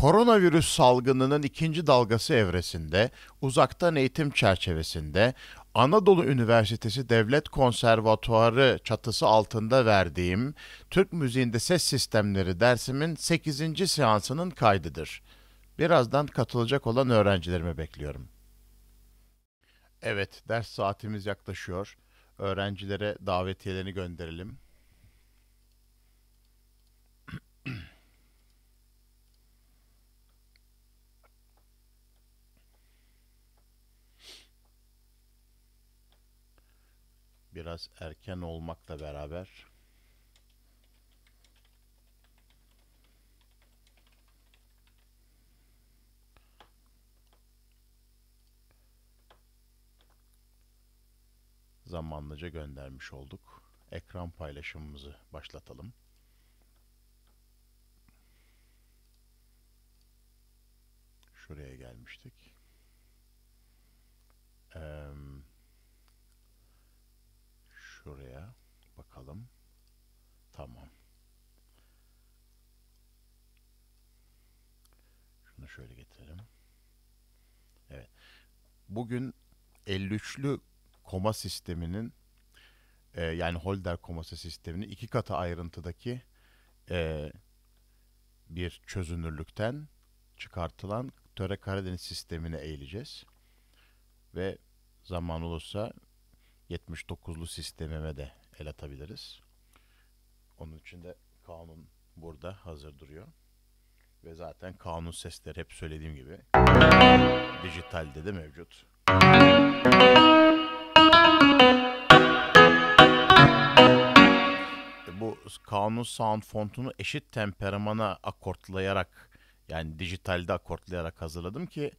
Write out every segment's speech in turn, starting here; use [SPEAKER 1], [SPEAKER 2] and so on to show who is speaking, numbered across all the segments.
[SPEAKER 1] Koronavirüs salgınının ikinci dalgası evresinde, uzaktan eğitim çerçevesinde Anadolu Üniversitesi Devlet Konservatuarı çatısı altında verdiğim Türk Müziğinde Ses Sistemleri dersimin 8. seansının kaydıdır. Birazdan katılacak olan öğrencilerimi bekliyorum. Evet, ders saatimiz yaklaşıyor. Öğrencilere davetiyelerini gönderelim. biraz erken olmakla beraber zamanlıca göndermiş olduk. Ekran paylaşımımızı başlatalım. Şuraya gelmiştik. Eee Şuraya bakalım. Tamam. Şunu şöyle getirelim. Evet. Bugün 53'lü koma sisteminin e, yani holder koması sisteminin iki katı ayrıntıdaki e, bir çözünürlükten çıkartılan Töre Karadeniz sistemine eğileceğiz. Ve zaman olursa 79'lu sistemime de el atabiliriz. Onun için de kanun burada hazır duruyor. Ve zaten kanun sesleri hep söylediğim gibi dijitalde de mevcut. E, bu kanun sound fontunu eşit temperamana akortlayarak yani dijitalde akortlayarak hazırladım ki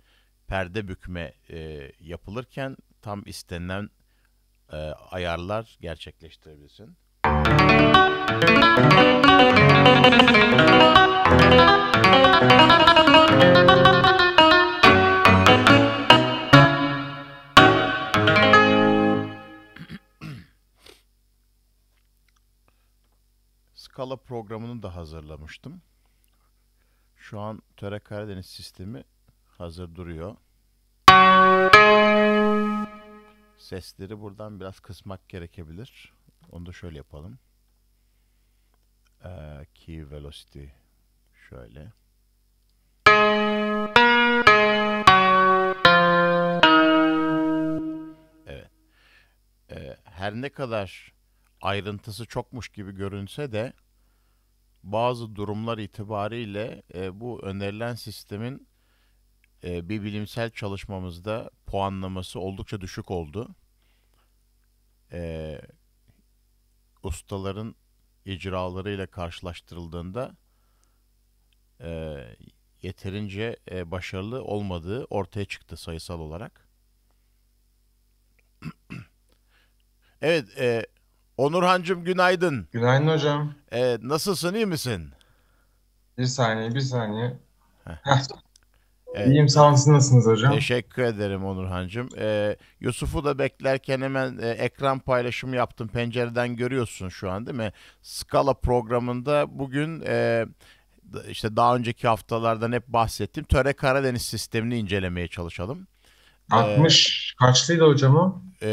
[SPEAKER 1] perde bükme e, yapılırken tam istenilen e, ayarlar gerçekleştirebilirsin. Skala programını da hazırlamıştım. Şu an Töre Karadeniz sistemi hazır duruyor. Sesleri buradan biraz kısmak gerekebilir. Onu da şöyle yapalım. Ee, key velocity şöyle. Evet. Ee, her ne kadar ayrıntısı çokmuş gibi görünse de bazı durumlar itibariyle e, bu önerilen sistemin e, bir bilimsel çalışmamızda puanlaması oldukça düşük oldu. E, ustaların icralarıyla karşılaştırıldığında e, yeterince e, başarılı olmadığı ortaya çıktı sayısal olarak. evet, e, Onurhancım günaydın. Günaydın hocam. E, nasılsın, iyi misin? Bir saniye, bir saniye. Evet. İyiyim sağ olun nasılsınız hocam? Teşekkür ederim Onurhan'cığım. Ee, Yusuf'u da beklerken hemen e, ekran paylaşımı yaptım. Pencereden görüyorsun şu an değil mi? Scala programında bugün e, işte daha önceki haftalardan hep bahsettiğim Töre Karadeniz sistemini incelemeye çalışalım. 60 ee, kaçlıydı hocam o? E,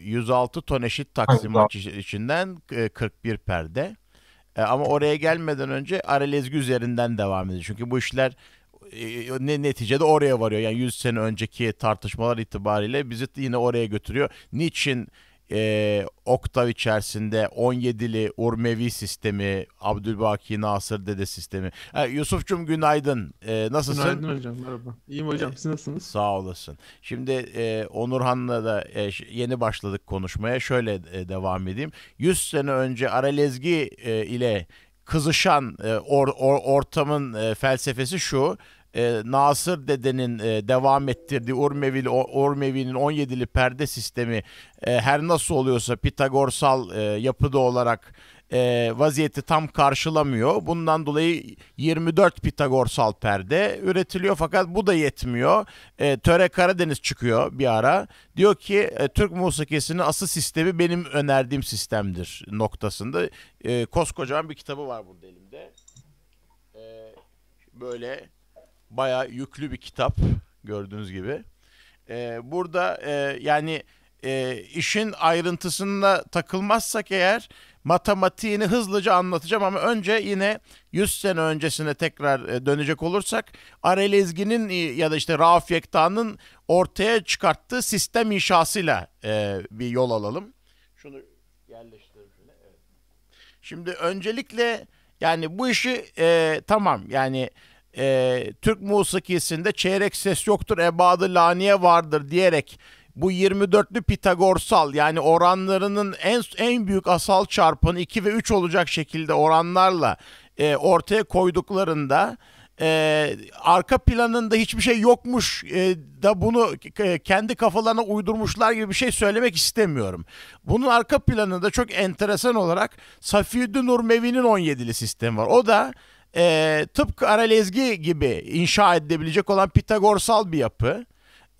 [SPEAKER 1] 106 ton eşit taksimat içinden e, 41 perde. E, ama oraya gelmeden önce Arel üzerinden devam edin. Çünkü bu işler e, ne neticede oraya varıyor. Yani 100 sene önceki tartışmalar itibariyle bizi yine oraya götürüyor. Niçin e, oktav içerisinde 17'li Urmevi sistemi, Abdülbaki Nasır dede sistemi. Ha, e, Yusuf'cum günaydın. E, nasılsın? Günaydın hocam merhaba. İyiyim hocam siz nasılsınız? Sağ olasın. Şimdi e, Onurhan'la da e, yeni başladık konuşmaya. Şöyle e, devam edeyim. 100 sene önce Aralezgi e, ile kızışan e, or, or, ortamın e, felsefesi şu e, Nasır dedenin e, devam ettirdiği Urmevi Urmevi'nin 17'li perde sistemi e, her nasıl oluyorsa Pitagorsal e, yapıda olarak e, vaziyeti tam karşılamıyor. Bundan dolayı 24 Pitagorsal perde üretiliyor fakat bu da yetmiyor. E, Töre Karadeniz çıkıyor bir ara. Diyor ki e, Türk musikisinin asıl sistemi benim önerdiğim sistemdir noktasında. E, koskocaman bir kitabı var burada elimde. E, böyle bayağı yüklü bir kitap gördüğünüz gibi. E, burada e, yani e, işin ayrıntısında takılmazsak eğer matematiğini hızlıca anlatacağım ama önce yine 100 sene öncesine tekrar e, dönecek olursak Arelezgi'nin e, ya da işte Rauf Yekta'nın ortaya çıkarttığı sistem inşasıyla e, bir yol alalım. Şunu yerleştirelim. Evet. Şimdi öncelikle yani bu işi e, tamam yani e, Türk musikisinde çeyrek ses yoktur ebadı laniye vardır diyerek bu 24'lü Pitagorsal yani oranlarının en en büyük asal çarpını 2 ve 3 olacak şekilde oranlarla e, ortaya koyduklarında e, arka planında hiçbir şey yokmuş e, da bunu e, kendi kafalarına uydurmuşlar gibi bir şey söylemek istemiyorum. Bunun arka planında çok enteresan olarak Safiyüddin Nurmevi'nin 17'li sistemi var. O da e, tıpkı aralezgi gibi inşa edilebilecek olan Pitagorsal bir yapı.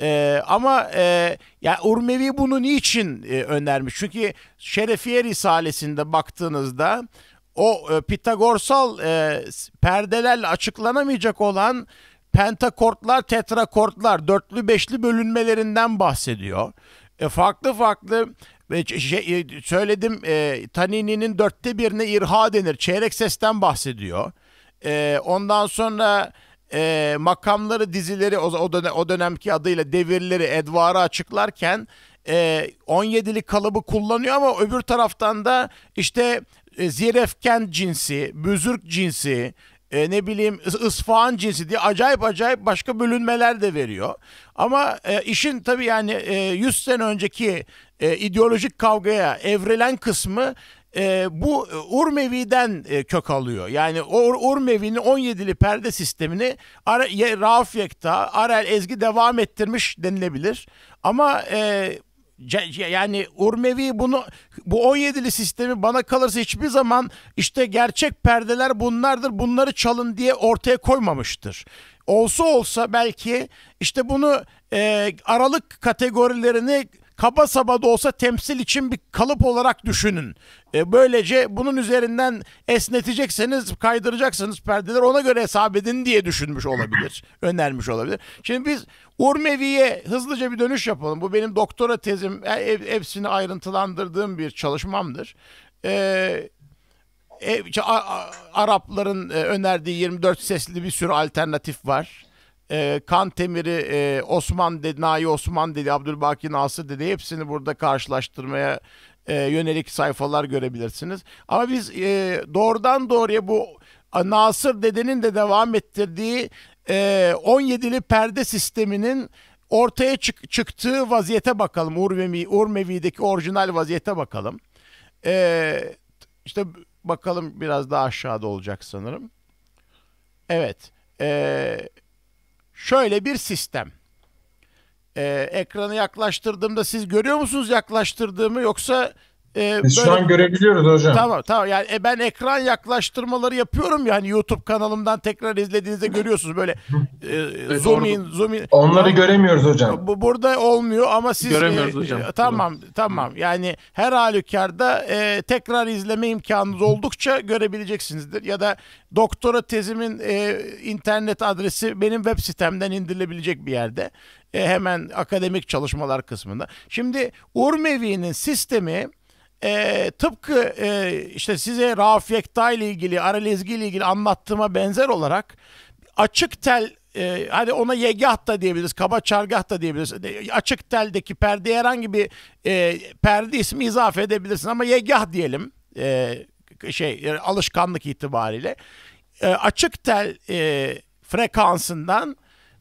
[SPEAKER 1] Ee, ama e, ya yani Urmevi bunu niçin e, önermiş? Çünkü Şerefiye Risalesi'nde baktığınızda o e, Pitagorsal e, perdelerle açıklanamayacak olan pentakortlar, tetrakortlar, dörtlü beşli bölünmelerinden bahsediyor. E, farklı farklı e, şey, e, söyledim e, Tanini'nin dörtte birine irha denir. Çeyrek sesten bahsediyor. E, ondan sonra e, makamları dizileri o, o, dönem, o dönemki adıyla devirleri Edvar'ı açıklarken e, 17'li kalıbı kullanıyor ama öbür taraftan da işte e, zirefken cinsi, büzürk cinsi, e, ne bileyim isfahan cinsi diye acayip acayip başka bölünmeler de veriyor. Ama e, işin tabii yani e, 100 sene önceki e, ideolojik kavgaya evrilen kısmı e, bu e, Urmevi'den e, kök alıyor. Yani Ur, Urmevi'nin 17'li perde sistemini Ar Rauf Yekta, Arel Ezgi devam ettirmiş denilebilir. Ama e, yani Urmevi bunu bu 17'li sistemi bana kalırsa hiçbir zaman işte gerçek perdeler bunlardır bunları çalın diye ortaya koymamıştır. Olsa olsa belki işte bunu e, aralık kategorilerini kaba saba da olsa temsil için bir kalıp olarak düşünün. E, böylece bunun üzerinden esnetecekseniz, kaydıracaksınız perdeler ona göre hesap edin diye düşünmüş olabilir, önermiş olabilir. Şimdi biz Urmevi'ye hızlıca bir dönüş yapalım. Bu benim doktora tezim, e, hepsini ayrıntılandırdığım bir çalışmamdır. Eee Arapların e, önerdiği 24 sesli bir sürü alternatif var e, kan temiri e, Osman dedi, Nai Osman dedi, Abdülbaki Nasır dedi hepsini burada karşılaştırmaya e, yönelik sayfalar görebilirsiniz. Ama biz e, doğrudan doğruya bu Nasır dedenin de devam ettirdiği e, 17'li perde sisteminin ortaya çık çıktığı vaziyete bakalım. Urmevi, Urmevi'deki orijinal vaziyete bakalım. E, işte bakalım biraz daha aşağıda olacak sanırım. Evet. Evet şöyle bir sistem. Ee, ekranı yaklaştırdığımda siz görüyor musunuz yaklaştırdığımı yoksa e, Biz böyle... şu an görebiliyoruz hocam. Tamam tamam yani e, ben ekran yaklaştırmaları yapıyorum yani YouTube kanalımdan tekrar izlediğinizde görüyorsunuz böyle e, evet, zoom in zoom in. Onları tamam. göremiyoruz hocam. Bu burada olmuyor ama siz göremiyoruz e, hocam. E, tamam Doğru. tamam yani her halükarda e, tekrar izleme imkanınız oldukça görebileceksinizdir ya da doktora tezimin e, internet adresi benim web sitemden indirilebilecek bir yerde. E, hemen akademik çalışmalar kısmında. Şimdi Urmevi'nin sistemi e, tıpkı e, işte size Rauf Yekta ile ilgili, Aral Ezgi ile ilgili anlattığıma benzer olarak açık tel e, hadi ona yegah da diyebiliriz, kaba çargah da diyebiliriz. Açık teldeki perde herhangi bir e, perde ismi izafe edebilirsin ama yegah diyelim e, şey e, alışkanlık itibariyle. E, açık tel e, frekansından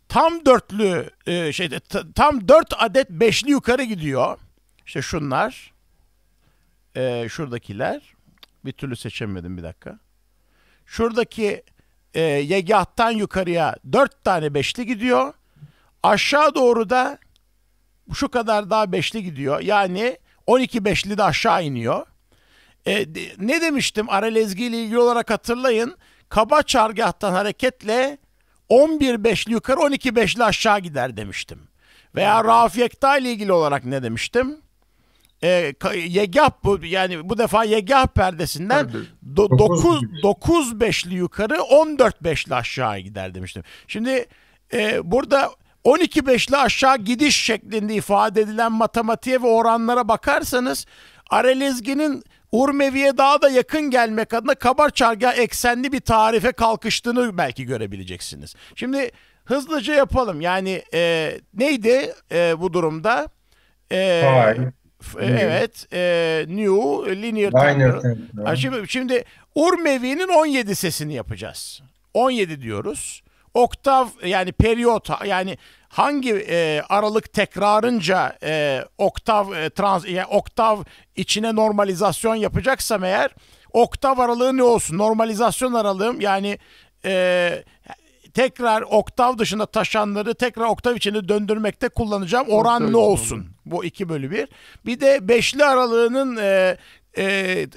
[SPEAKER 1] tam dörtlü e, şeyde tam dört adet beşli yukarı gidiyor. İşte şunlar e, şuradakiler bir türlü seçemedim bir dakika. Şuradaki e, yegahtan yukarıya dört tane beşli gidiyor. Aşağı doğru da şu kadar daha beşli gidiyor. Yani 12 beşli de aşağı iniyor. E, de, ne demiştim Aralezgi ile ilgili olarak hatırlayın. Kaba çargahtan hareketle 11 beşli yukarı 12 beşli aşağı gider demiştim. Veya Rafi Ekta ile ilgili olarak ne demiştim? e, yegah bu yani bu defa yegah perdesinden 9 9 beşli yukarı 14 beşli aşağı gider demiştim. Şimdi e, burada 12 beşli aşağı gidiş şeklinde ifade edilen matematiğe ve oranlara bakarsanız Arelezgi'nin Urmevi'ye daha da yakın gelmek adına Kabarçarga eksenli bir tarife kalkıştığını belki görebileceksiniz. Şimdi hızlıca yapalım. Yani e, neydi e, bu durumda? E, pay. Evet. E, new Linear Linear Tempo. Ha, Şimdi, şimdi Urmevi'nin 17 sesini yapacağız. 17 diyoruz. Oktav yani periyot yani hangi e, aralık tekrarınca e, oktav e, trans yani oktav içine normalizasyon yapacaksam eğer oktav aralığı ne olsun? Normalizasyon aralığım yani e, tekrar oktav dışında taşanları tekrar oktav içinde döndürmekte kullanacağım. oran ne olsun. Bu 2 bölü 1. Bir de beşli aralığının e, e,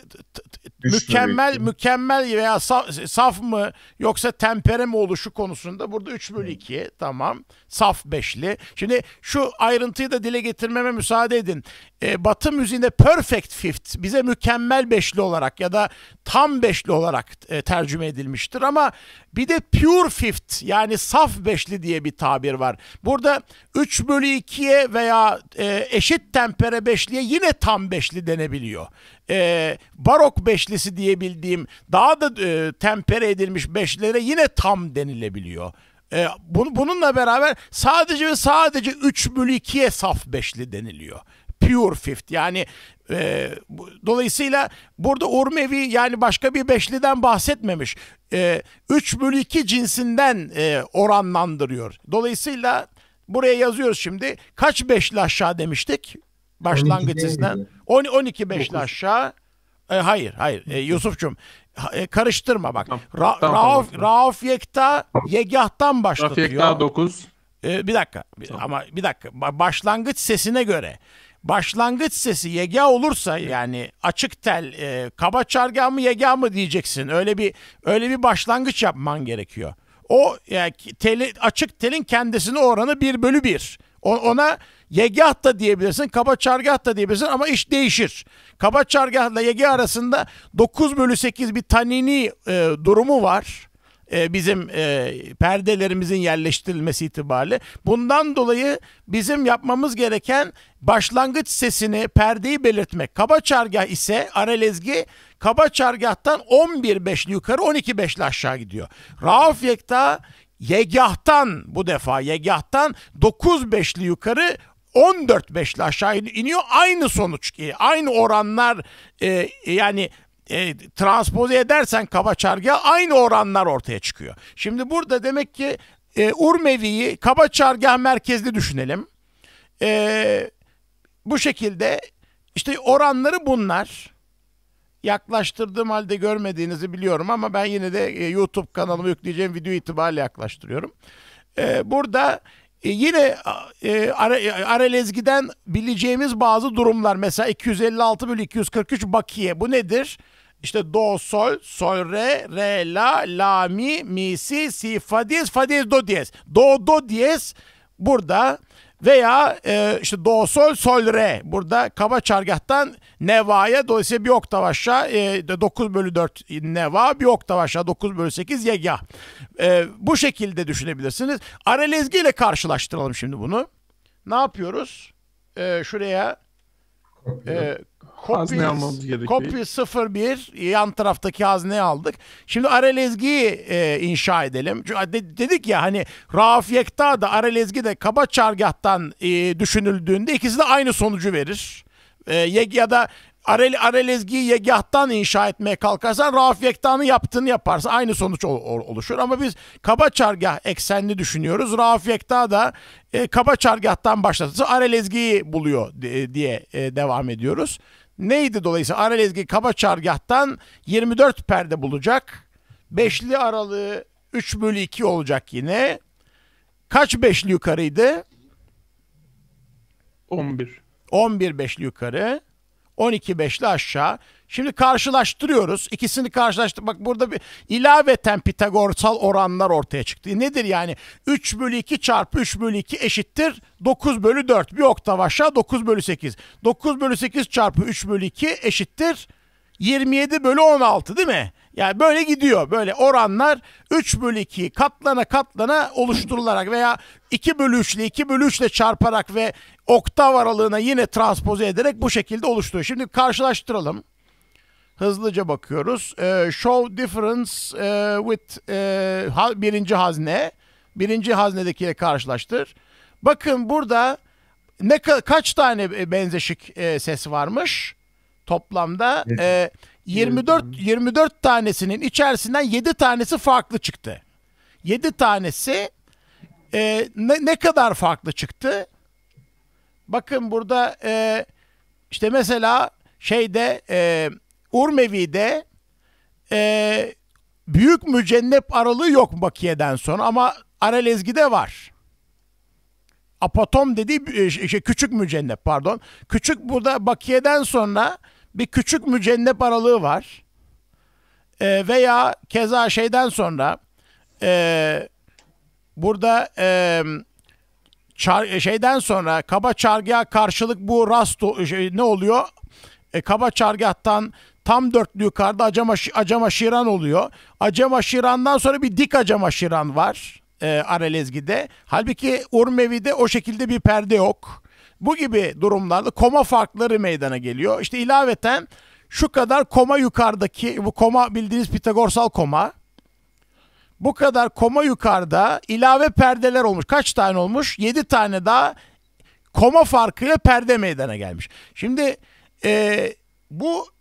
[SPEAKER 1] mükemmel mükemmel veya saf, saf mı yoksa tempere mi oluşu konusunda burada 3 bölü 2 tamam saf beşli. Şimdi şu ayrıntıyı da dile getirmeme müsaade edin. E, batı müziğinde perfect fifth bize mükemmel beşli olarak ya da tam beşli olarak e, tercüme edilmiştir ama bir de pure fifth yani saf beşli diye bir tabir var. Burada 3 bölü 2'ye veya e, eşit tempere beşliye yine tam beşli denebiliyor e, barok beşlisi diyebildiğim daha da e, tempere edilmiş beşlere yine tam denilebiliyor. E, bunu, bununla beraber sadece ve sadece 3 bölü 2'ye saf beşli deniliyor. Pure Fifth yani e, bu, dolayısıyla burada Urmevi yani başka bir beşliden bahsetmemiş. E, 3 bölü 2 cinsinden e, oranlandırıyor. Dolayısıyla buraya yazıyoruz şimdi. Kaç beşli aşağı demiştik? başlangıç izinden 12-5'le aşağı e, hayır hayır e, Yusuf'cum e, karıştırma bak. Tamam, Ra- tamam, Rauf, tamam. Rauf Yekta Yegah'tan başlatıyor. Rauf Yekta 9. E, bir dakika tamam. ama bir dakika başlangıç sesine göre başlangıç sesi yega olursa yani açık tel e, kaba çarga mı yega mı diyeceksin. Öyle bir öyle bir başlangıç yapman gerekiyor. O yani teli, açık telin kendisine oranı 1 bölü 1. O, ona Yegah da diyebilirsin, kaba çargah da diyebilirsin ama iş değişir. Kaba çargahla yegah arasında 9 bölü 8 bir tanini e, durumu var e, bizim e, perdelerimizin yerleştirilmesi itibariyle. Bundan dolayı bizim yapmamız gereken başlangıç sesini, perdeyi belirtmek. Kaba çargah ise aralezgi kaba çargahtan 11 beşli yukarı 12 beşli aşağı gidiyor. Rauf Yekta yegahtan bu defa yegahtan 9 beşli yukarı 14-5'le aşağı iniyor. Aynı sonuç, aynı oranlar e, yani e, transpoze edersen kaba çargıya aynı oranlar ortaya çıkıyor. Şimdi burada demek ki e, Urmevi'yi kaba çargah merkezli düşünelim. E, bu şekilde işte oranları bunlar. Yaklaştırdığım halde görmediğinizi biliyorum ama ben yine de e, YouTube kanalıma yükleyeceğim video itibariyle yaklaştırıyorum. E, burada e yine e, Are, Arelezgi'den bileceğimiz bazı durumlar. Mesela 256 bölü 243 bakiye. Bu nedir? İşte do, sol, sol, re, re, la, la, mi, mi, si, si, fa diyez, fa diyez, do diyez. Do, do diyez burada veya e, işte do sol sol re burada kaba çargahtan nevaya dolayısıyla bir oktav aşağı e, 9 bölü 4 neva bir oktav aşağı 9 bölü 8 yegah. E, bu şekilde düşünebilirsiniz. Aralezgi ile karşılaştıralım şimdi bunu. Ne yapıyoruz? E, şuraya e, Kopya, hazne almamız Kopya 01 yan taraftaki hazneyi aldık. Şimdi Aralezgi'yi e, inşa edelim. dedik ya hani Rauf Yekta da Aralezgi de kaba çargahtan e, düşünüldüğünde ikisi de aynı sonucu verir. E, ya da Arel, Arelezgi'yi yegahtan inşa etmeye kalkarsan Rauf Yekta'nın yaptığını yaparsa aynı sonuç ol, oluşur. Ama biz kaba çargah eksenli düşünüyoruz. Rauf Yekta da e, kaba çargahtan başlatırsa Arelezgi'yi buluyor de, diye e, devam ediyoruz. Neydi dolayısıyla? Aralezgi kaba çargahtan 24 perde bulacak. Beşli aralığı 3 bölü 2 olacak yine. Kaç beşli yukarıydı? 11. 11 beşli yukarı. 12 beşli aşağı. Şimdi karşılaştırıyoruz. İkisini karşılaştır. Bak burada bir ilaveten Pitagorasal oranlar ortaya çıktı. Nedir yani? 3 bölü 2 çarpı 3 bölü 2 eşittir 9 bölü 4. Bir oktav aşağı 9 bölü 8. 9 bölü 8 çarpı 3 bölü 2 eşittir 27 bölü 16 değil mi? Yani böyle gidiyor. Böyle oranlar 3 bölü 2 katlana katlana oluşturularak veya 2 bölü 3 ile 2 bölü 3 ile çarparak ve oktav aralığına yine transpoze ederek bu şekilde oluşturuyor. Şimdi karşılaştıralım. Hızlıca bakıyoruz. E, show difference e, with e, ha, birinci hazne. Birinci haznedekiyle karşılaştır. Bakın burada ne ka- kaç tane e, benzeşik e, ses varmış toplamda? E, 24 24 tanesinin içerisinden 7 tanesi farklı çıktı. 7 tanesi e, ne, ne kadar farklı çıktı? Bakın burada e, işte mesela şeyde e, Urmevi'de e, büyük mücennep aralığı yok Bakiye'den sonra ama Aralezgi'de var. Apatom dediği e, şey, şey, küçük mücennep pardon. Küçük burada Bakiye'den sonra bir küçük mücennep aralığı var. E, veya keza şeyden sonra e, burada e, çar, e, şeyden sonra kaba çargıya karşılık bu rast e, şey, ne oluyor? E, kaba çargıhtan Tam dörtlü yukarıda Acama, Acama Şiran oluyor. Acama Şiran'dan sonra bir dik Acama Şiran var e, Aralezgi'de. Halbuki Urmevi'de o şekilde bir perde yok. Bu gibi durumlarda koma farkları meydana geliyor. İşte ilaveten şu kadar koma yukarıdaki bu koma bildiğiniz Pitagorsal koma. Bu kadar koma yukarıda ilave perdeler olmuş. Kaç tane olmuş? 7 tane daha koma farkıyla perde meydana gelmiş. Şimdi e, bu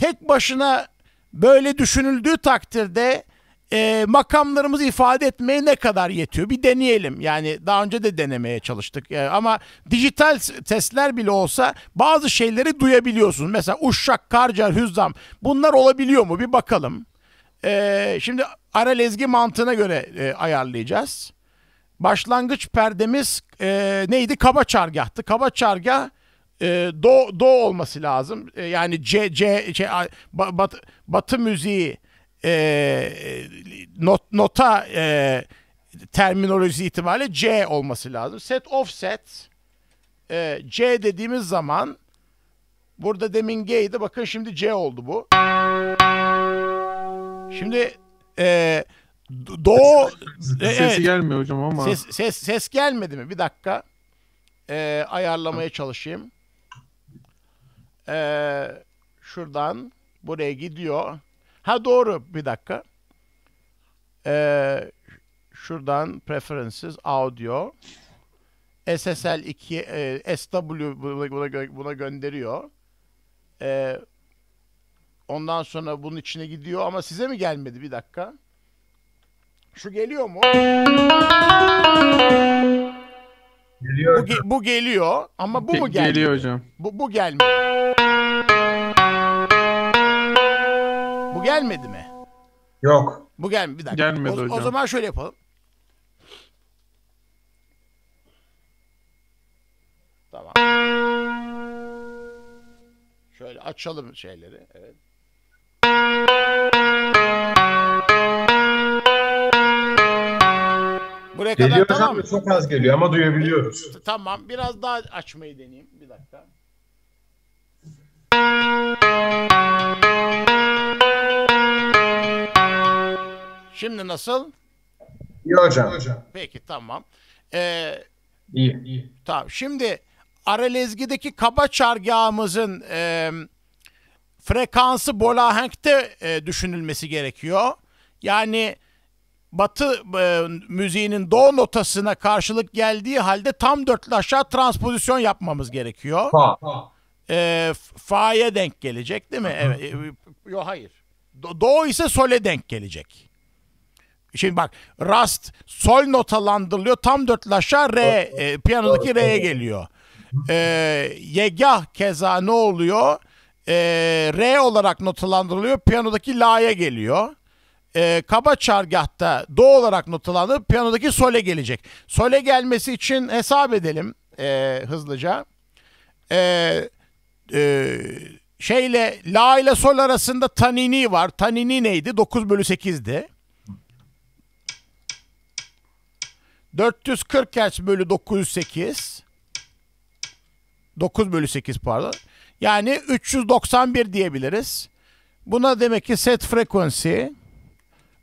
[SPEAKER 1] tek başına böyle düşünüldüğü takdirde e, makamlarımızı ifade etmeye ne kadar yetiyor? Bir deneyelim. Yani daha önce de denemeye çalıştık. E, ama dijital testler bile olsa bazı şeyleri duyabiliyorsunuz. Mesela uşşak, karcar, hüzzam bunlar olabiliyor mu? Bir bakalım. E, şimdi ara lezgi mantığına göre e, ayarlayacağız. Başlangıç perdemiz e, neydi? Kaba çargahtı. Kaba çargah e, ee, do do olması lazım. E, yani c c şey, bat, bat, batı müziği e, not, nota e, terminoloji itibariyle C olması lazım. Set offset e, C dediğimiz zaman burada demin G'ydi bakın şimdi C oldu bu. Şimdi e, do e, ses, evet, sesi gelmiyor hocam ama ses, ses ses gelmedi mi? Bir dakika e, ayarlamaya çalışayım. Ee, şuradan buraya gidiyor. Ha doğru bir dakika. Ee, şuradan preferences audio SSL 2 e, SW buna, buna gönderiyor. Ee, ondan sonra bunun içine gidiyor ama size mi gelmedi bir dakika? Şu geliyor mu? Geliyor. Bu, ge bu geliyor ama bu Ge mu gelmedi? Geliyor hocam. Bu bu gelmedi. gelmedi mi? Yok. Bu gelmedi. Bir dakika. Gelmedi o, hocam. O zaman şöyle yapalım. Tamam. Şöyle açalım şeyleri. Evet. Buraya kadar tamam mı? Çok az geliyor ama duyabiliyoruz. Ee, tamam. Biraz daha açmayı deneyeyim. Bir dakika. Şimdi nasıl? İyi hocam. Peki tamam. Ee, iyi, iyi. Tamam. Şimdi Aralezgi'deki kaba çargağımızın e, frekansı bolahenkte e, düşünülmesi gerekiyor. Yani batı e, müziğinin do notasına karşılık geldiği halde tam dörtlü aşağı transpozisyon yapmamız gerekiyor. Ha, ha e, fa'ya denk gelecek değil mi? Evet. E, Yok hayır. Do, do ise sole denk gelecek. Şimdi bak rast sol notalandırılıyor tam dörtlü aşağı re e, piyanodaki re'ye geliyor. E, yegah keza ne oluyor? E, re olarak notalandırılıyor piyanodaki la'ya geliyor e, kaba çargahta do olarak notalanıp piyanodaki sole gelecek. Sole gelmesi için hesap edelim e, hızlıca. E, e, şeyle la ile sol arasında tanini var. Tanini neydi? 9 bölü 8'di. 440 Hz bölü 908 9 bölü 8 pardon. Yani 391 diyebiliriz. Buna demek ki set frekansı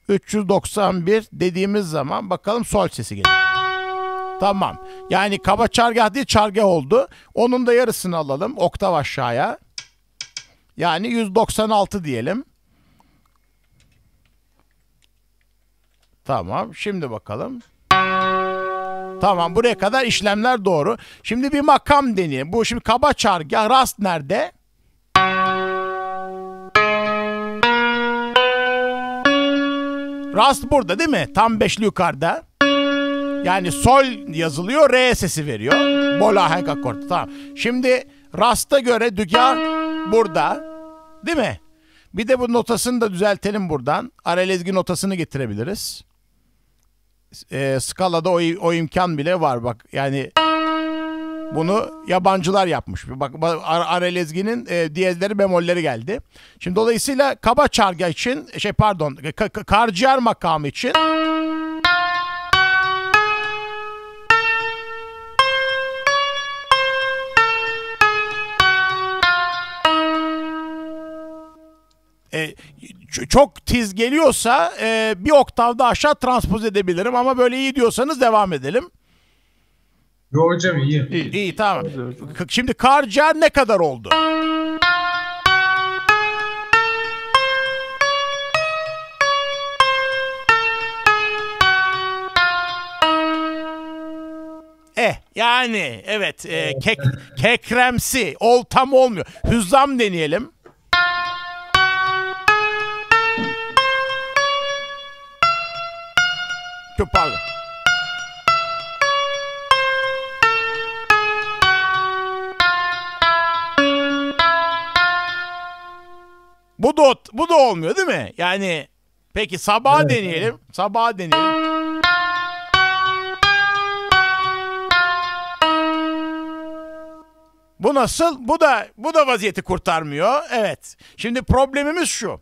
[SPEAKER 1] 391 dediğimiz zaman bakalım sol sesi geliyor. Tamam. Yani kaba çargah değil çargah oldu. Onun da yarısını alalım. Oktav aşağıya. Yani 196 diyelim. Tamam. Şimdi bakalım. Tamam. Buraya kadar işlemler doğru. Şimdi bir makam deneyelim. Bu şimdi kaba çargah. Rast nerede? Rast burada değil mi? Tam beşli yukarıda. Yani sol yazılıyor, re sesi veriyor. Bol ahenk akortu. Tamam. Şimdi rasta göre dügar burada. Değil mi? Bir de bu notasını da düzeltelim buradan. Aralezgi notasını getirebiliriz. E, skalada o, o imkan bile var bak. Yani bunu yabancılar yapmış. Bak Aralezgi'nin e, diyezleri bemolleri geldi. Şimdi dolayısıyla kaba çarga için şey pardon ka, ka, karciğer makamı için e, çok tiz geliyorsa e, bir oktavda aşağı transpoz edebilirim ama böyle iyi diyorsanız devam edelim. Yo hocam iyi. İyi, iyi tamam. Şimdi karca ne kadar oldu? Eh yani evet e, kek, kekremsi ol tam olmuyor. Hüzzam deneyelim. Topal. Bu da, bu da olmuyor değil mi? Yani peki sabah evet. deneyelim. Sabah deneyelim. Bu nasıl? Bu da bu da vaziyeti kurtarmıyor. Evet. Şimdi problemimiz şu.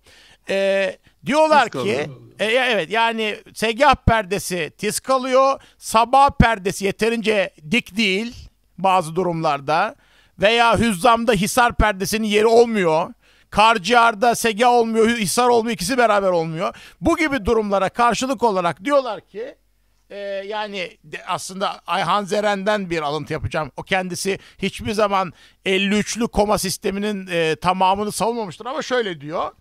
[SPEAKER 1] Ee, Diyorlar Tiz ki e, evet yani segah perdesi tiz kalıyor. Sabah perdesi yeterince dik değil bazı durumlarda. Veya hüzzamda hisar perdesinin yeri olmuyor. Karciğarda segah olmuyor, hisar olmuyor, ikisi beraber olmuyor. Bu gibi durumlara karşılık olarak diyorlar ki e, yani de aslında Ayhan Zeren'den bir alıntı yapacağım. O kendisi hiçbir zaman 53'lü koma sisteminin e, tamamını savunmamıştır ama şöyle diyor.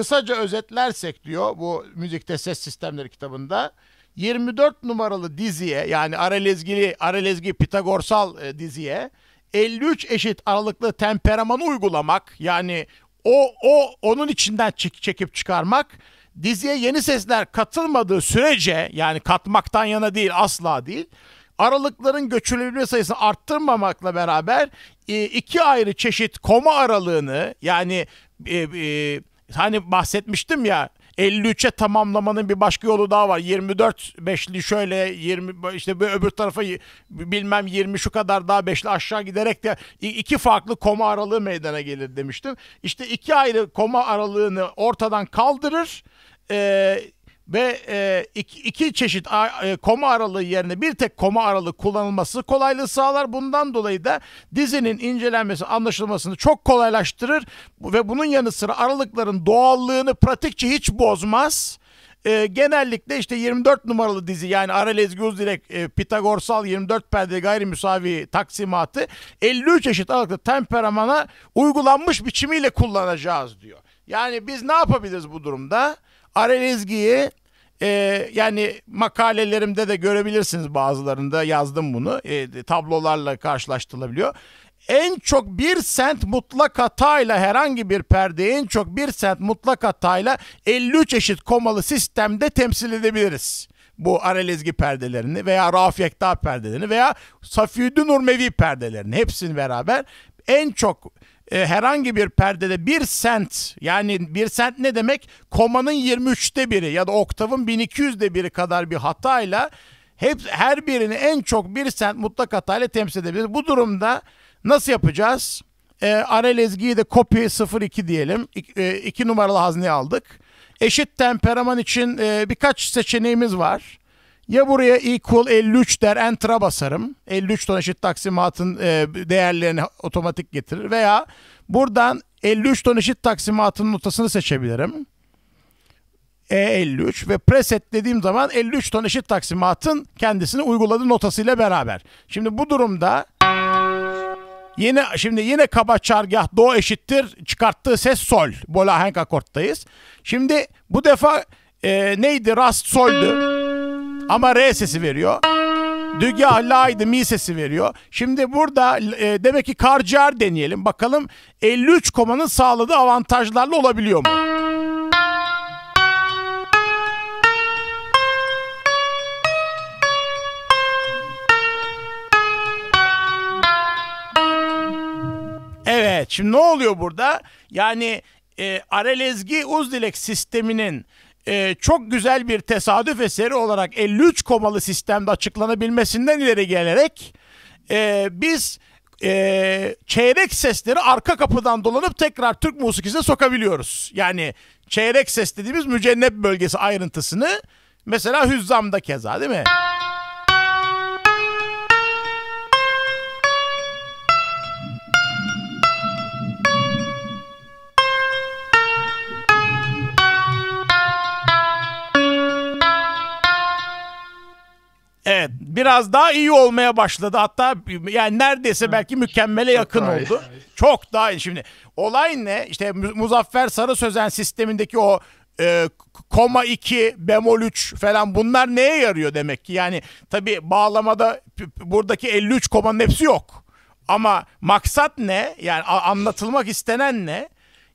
[SPEAKER 1] Kısaca özetlersek diyor bu müzikte ses sistemleri kitabında 24 numaralı diziye yani aralezgili aralezgi pitagorsal e, diziye 53 eşit aralıklı temperamanı uygulamak yani o o onun içinden çek, çekip çıkarmak diziye yeni sesler katılmadığı sürece yani katmaktan yana değil asla değil aralıkların göçülebilme sayısını arttırmamakla beraber e, iki ayrı çeşit koma aralığını yani e, e, hani bahsetmiştim ya 53'e tamamlamanın bir başka yolu daha var. 24 beşli şöyle 20 işte bir öbür tarafa bilmem 20 şu kadar daha beşli aşağı giderek de iki farklı koma aralığı meydana gelir demiştim. İşte iki ayrı koma aralığını ortadan kaldırır. Eee ve e, iki, iki çeşit a, e, koma aralığı yerine bir tek koma aralığı kullanılması kolaylığı sağlar. Bundan dolayı da dizinin incelenmesi, anlaşılmasını çok kolaylaştırır ve bunun yanı sıra aralıkların doğallığını pratikçe hiç bozmaz e, genellikle işte 24 numaralı dizi yani Aralez direk e, Pitagorsal 24 perde gayri müsavi taksimatı 53 çeşit aralıklı temperamana uygulanmış biçimiyle kullanacağız diyor. Yani biz ne yapabiliriz bu durumda? Aralezgi'yi e, yani makalelerimde de görebilirsiniz bazılarında yazdım bunu. E, tablolarla karşılaştırılabiliyor. En çok bir sent mutlak hatayla herhangi bir perde en çok bir sent mutlak hatayla 53 eşit komalı sistemde temsil edebiliriz bu aralezgi perdelerini veya Rauf Yekta perdelerini veya Safiyüddin Urmevi perdelerini hepsini beraber en çok e, herhangi bir perdede bir sent yani bir sent ne demek? Komanın 23'te biri ya da oktavın 1200'de biri kadar bir hatayla hep her birini en çok bir sent mutlak hatayla temsil edebilir. Bu durumda nasıl yapacağız? E, Arel Ezgi'yi de kopya 02 diyelim. 2 e, iki numaralı hazne aldık. Eşit temperaman için e, birkaç seçeneğimiz var. Ya buraya equal 53 der enter'a basarım. 53 ton eşit taksimatın e, değerlerini otomatik getirir. Veya buradan 53 ton eşit taksimatın notasını seçebilirim. E53 ve preset dediğim zaman 53 ton eşit taksimatın kendisini uyguladığı notasıyla beraber. Şimdi bu durumda yine şimdi yine kaba çargah do eşittir çıkarttığı ses sol. Bolahenk akorttayız. Şimdi bu defa e, neydi? Rast soldu. Ama re sesi veriyor. Dügah, laydı, mi sesi veriyor. Şimdi burada e, demek ki karciğer deneyelim. Bakalım 53 komanın sağladığı avantajlarla olabiliyor mu? Evet şimdi ne oluyor burada? Yani e, arelezgi uzdilek sisteminin e, çok güzel bir tesadüf eseri olarak 53 komalı sistemde açıklanabilmesinden ileri gelerek e, biz e, çeyrek sesleri arka kapıdan dolanıp tekrar Türk musikisine sokabiliyoruz. Yani çeyrek ses dediğimiz mücennep bölgesi ayrıntısını mesela Hüzzam'da keza değil mi? Evet biraz daha iyi olmaya başladı hatta yani neredeyse belki mükemmele yakın Çok oldu. Daha Çok daha iyi şimdi. Olay ne İşte Muzaffer Sarı Sözen sistemindeki o e, koma 2 bemol 3 falan bunlar neye yarıyor demek ki yani tabi bağlamada buradaki 53 komanın hepsi yok. Ama maksat ne yani anlatılmak istenen ne?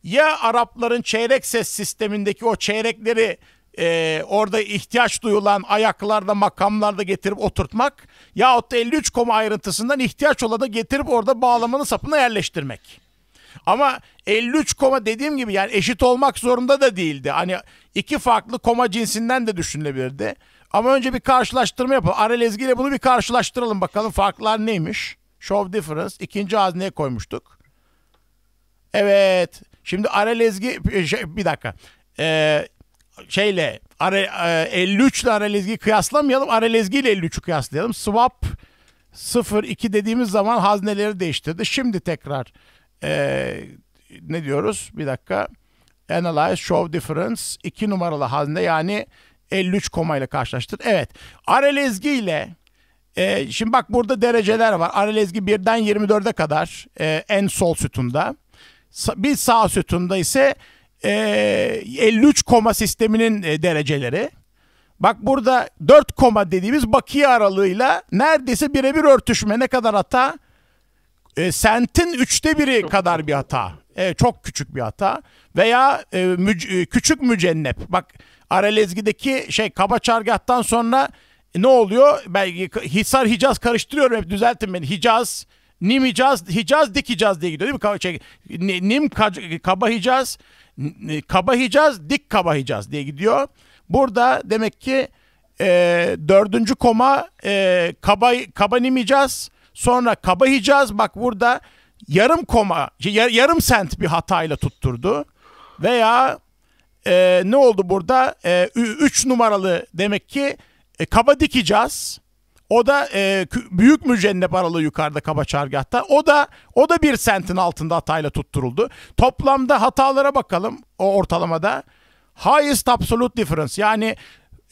[SPEAKER 1] ya Arapların çeyrek ses sistemindeki o çeyrekleri e, orada ihtiyaç duyulan ayaklarda makamlarda getirip oturtmak yahut da 53 koma ayrıntısından ihtiyaç olana getirip orada bağlamanın sapına yerleştirmek. Ama 53 koma dediğim gibi yani eşit olmak zorunda da değildi. Hani iki farklı koma cinsinden de düşünülebilirdi. Ama önce bir karşılaştırma yapalım. Ara Lezgi ile bunu bir karşılaştıralım bakalım farklar neymiş. Show difference. ikinci hazneye koymuştuk. Evet. Şimdi Ara Lezgi e, şey, bir dakika. Ee, şeyle are, e, 53 ile Aralezgi'yi kıyaslamayalım. Aralezgi ile 53'ü kıyaslayalım. Swap 0-2 dediğimiz zaman hazneleri değiştirdi. Şimdi tekrar e, ne diyoruz? Bir dakika. Analyze Show Difference 2 numaralı hazne yani 53 koma ile karşılaştır. Evet. Aralezgi ile e, şimdi bak burada dereceler var. Aralezgi 1'den 24'e kadar e, en sol sütunda. bir sağ sütunda ise e, 53 koma sisteminin e, dereceleri. Bak burada 4 koma dediğimiz bakiye aralığıyla neredeyse birebir örtüşme. Ne kadar hata? E, sentin üçte biri çok kadar bir hata. E, çok küçük bir hata. Veya e, müc- e, küçük mücennep. Bak Aralezgi'deki şey kaba çargahtan sonra ne oluyor? Belki Hisar Hicaz karıştırıyorum hep düzeltin beni. Hicaz, Nim Hicaz, Hicaz dik Hicaz diye gidiyor değil mi? Şey, nim kaba Hicaz, e, kaba Hicaz, dik kaba Hicaz diye gidiyor. Burada demek ki e, dördüncü koma e, kaba, kaba nimicaz, sonra kaba Hicaz. Bak burada yarım koma, şey, yar, yarım sent bir hatayla tutturdu. Veya e, ne oldu burada? e, üç numaralı demek ki e, kaba dik Hicaz. O da e, büyük mücennep aralığı yukarıda kaba çargahta. O da o da bir sentin altında hatayla tutturuldu. Toplamda hatalara bakalım o ortalamada. Highest absolute difference yani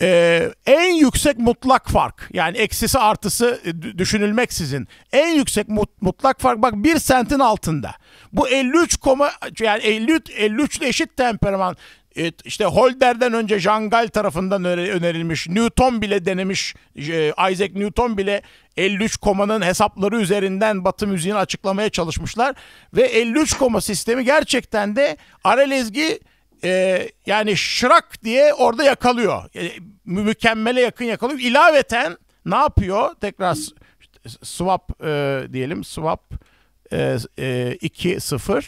[SPEAKER 1] ee, en yüksek mutlak fark yani eksisi artısı e, düşünülmeksizin en yüksek mut, mutlak fark bak bir sentin altında. Bu 53, yani 53 53 ile eşit temperman işte Holder'den önce Jangal tarafından önerilmiş, Newton bile denemiş, e, Isaac Newton bile 53 komanın hesapları üzerinden Batı müziğini açıklamaya çalışmışlar. Ve 53 koma sistemi gerçekten de Aralezgi e, yani şırak diye orada yakalıyor. E, mükemmele yakın yakalıyor. İlaveten ne yapıyor? Tekrar swap e, diyelim swap e, e, 2-0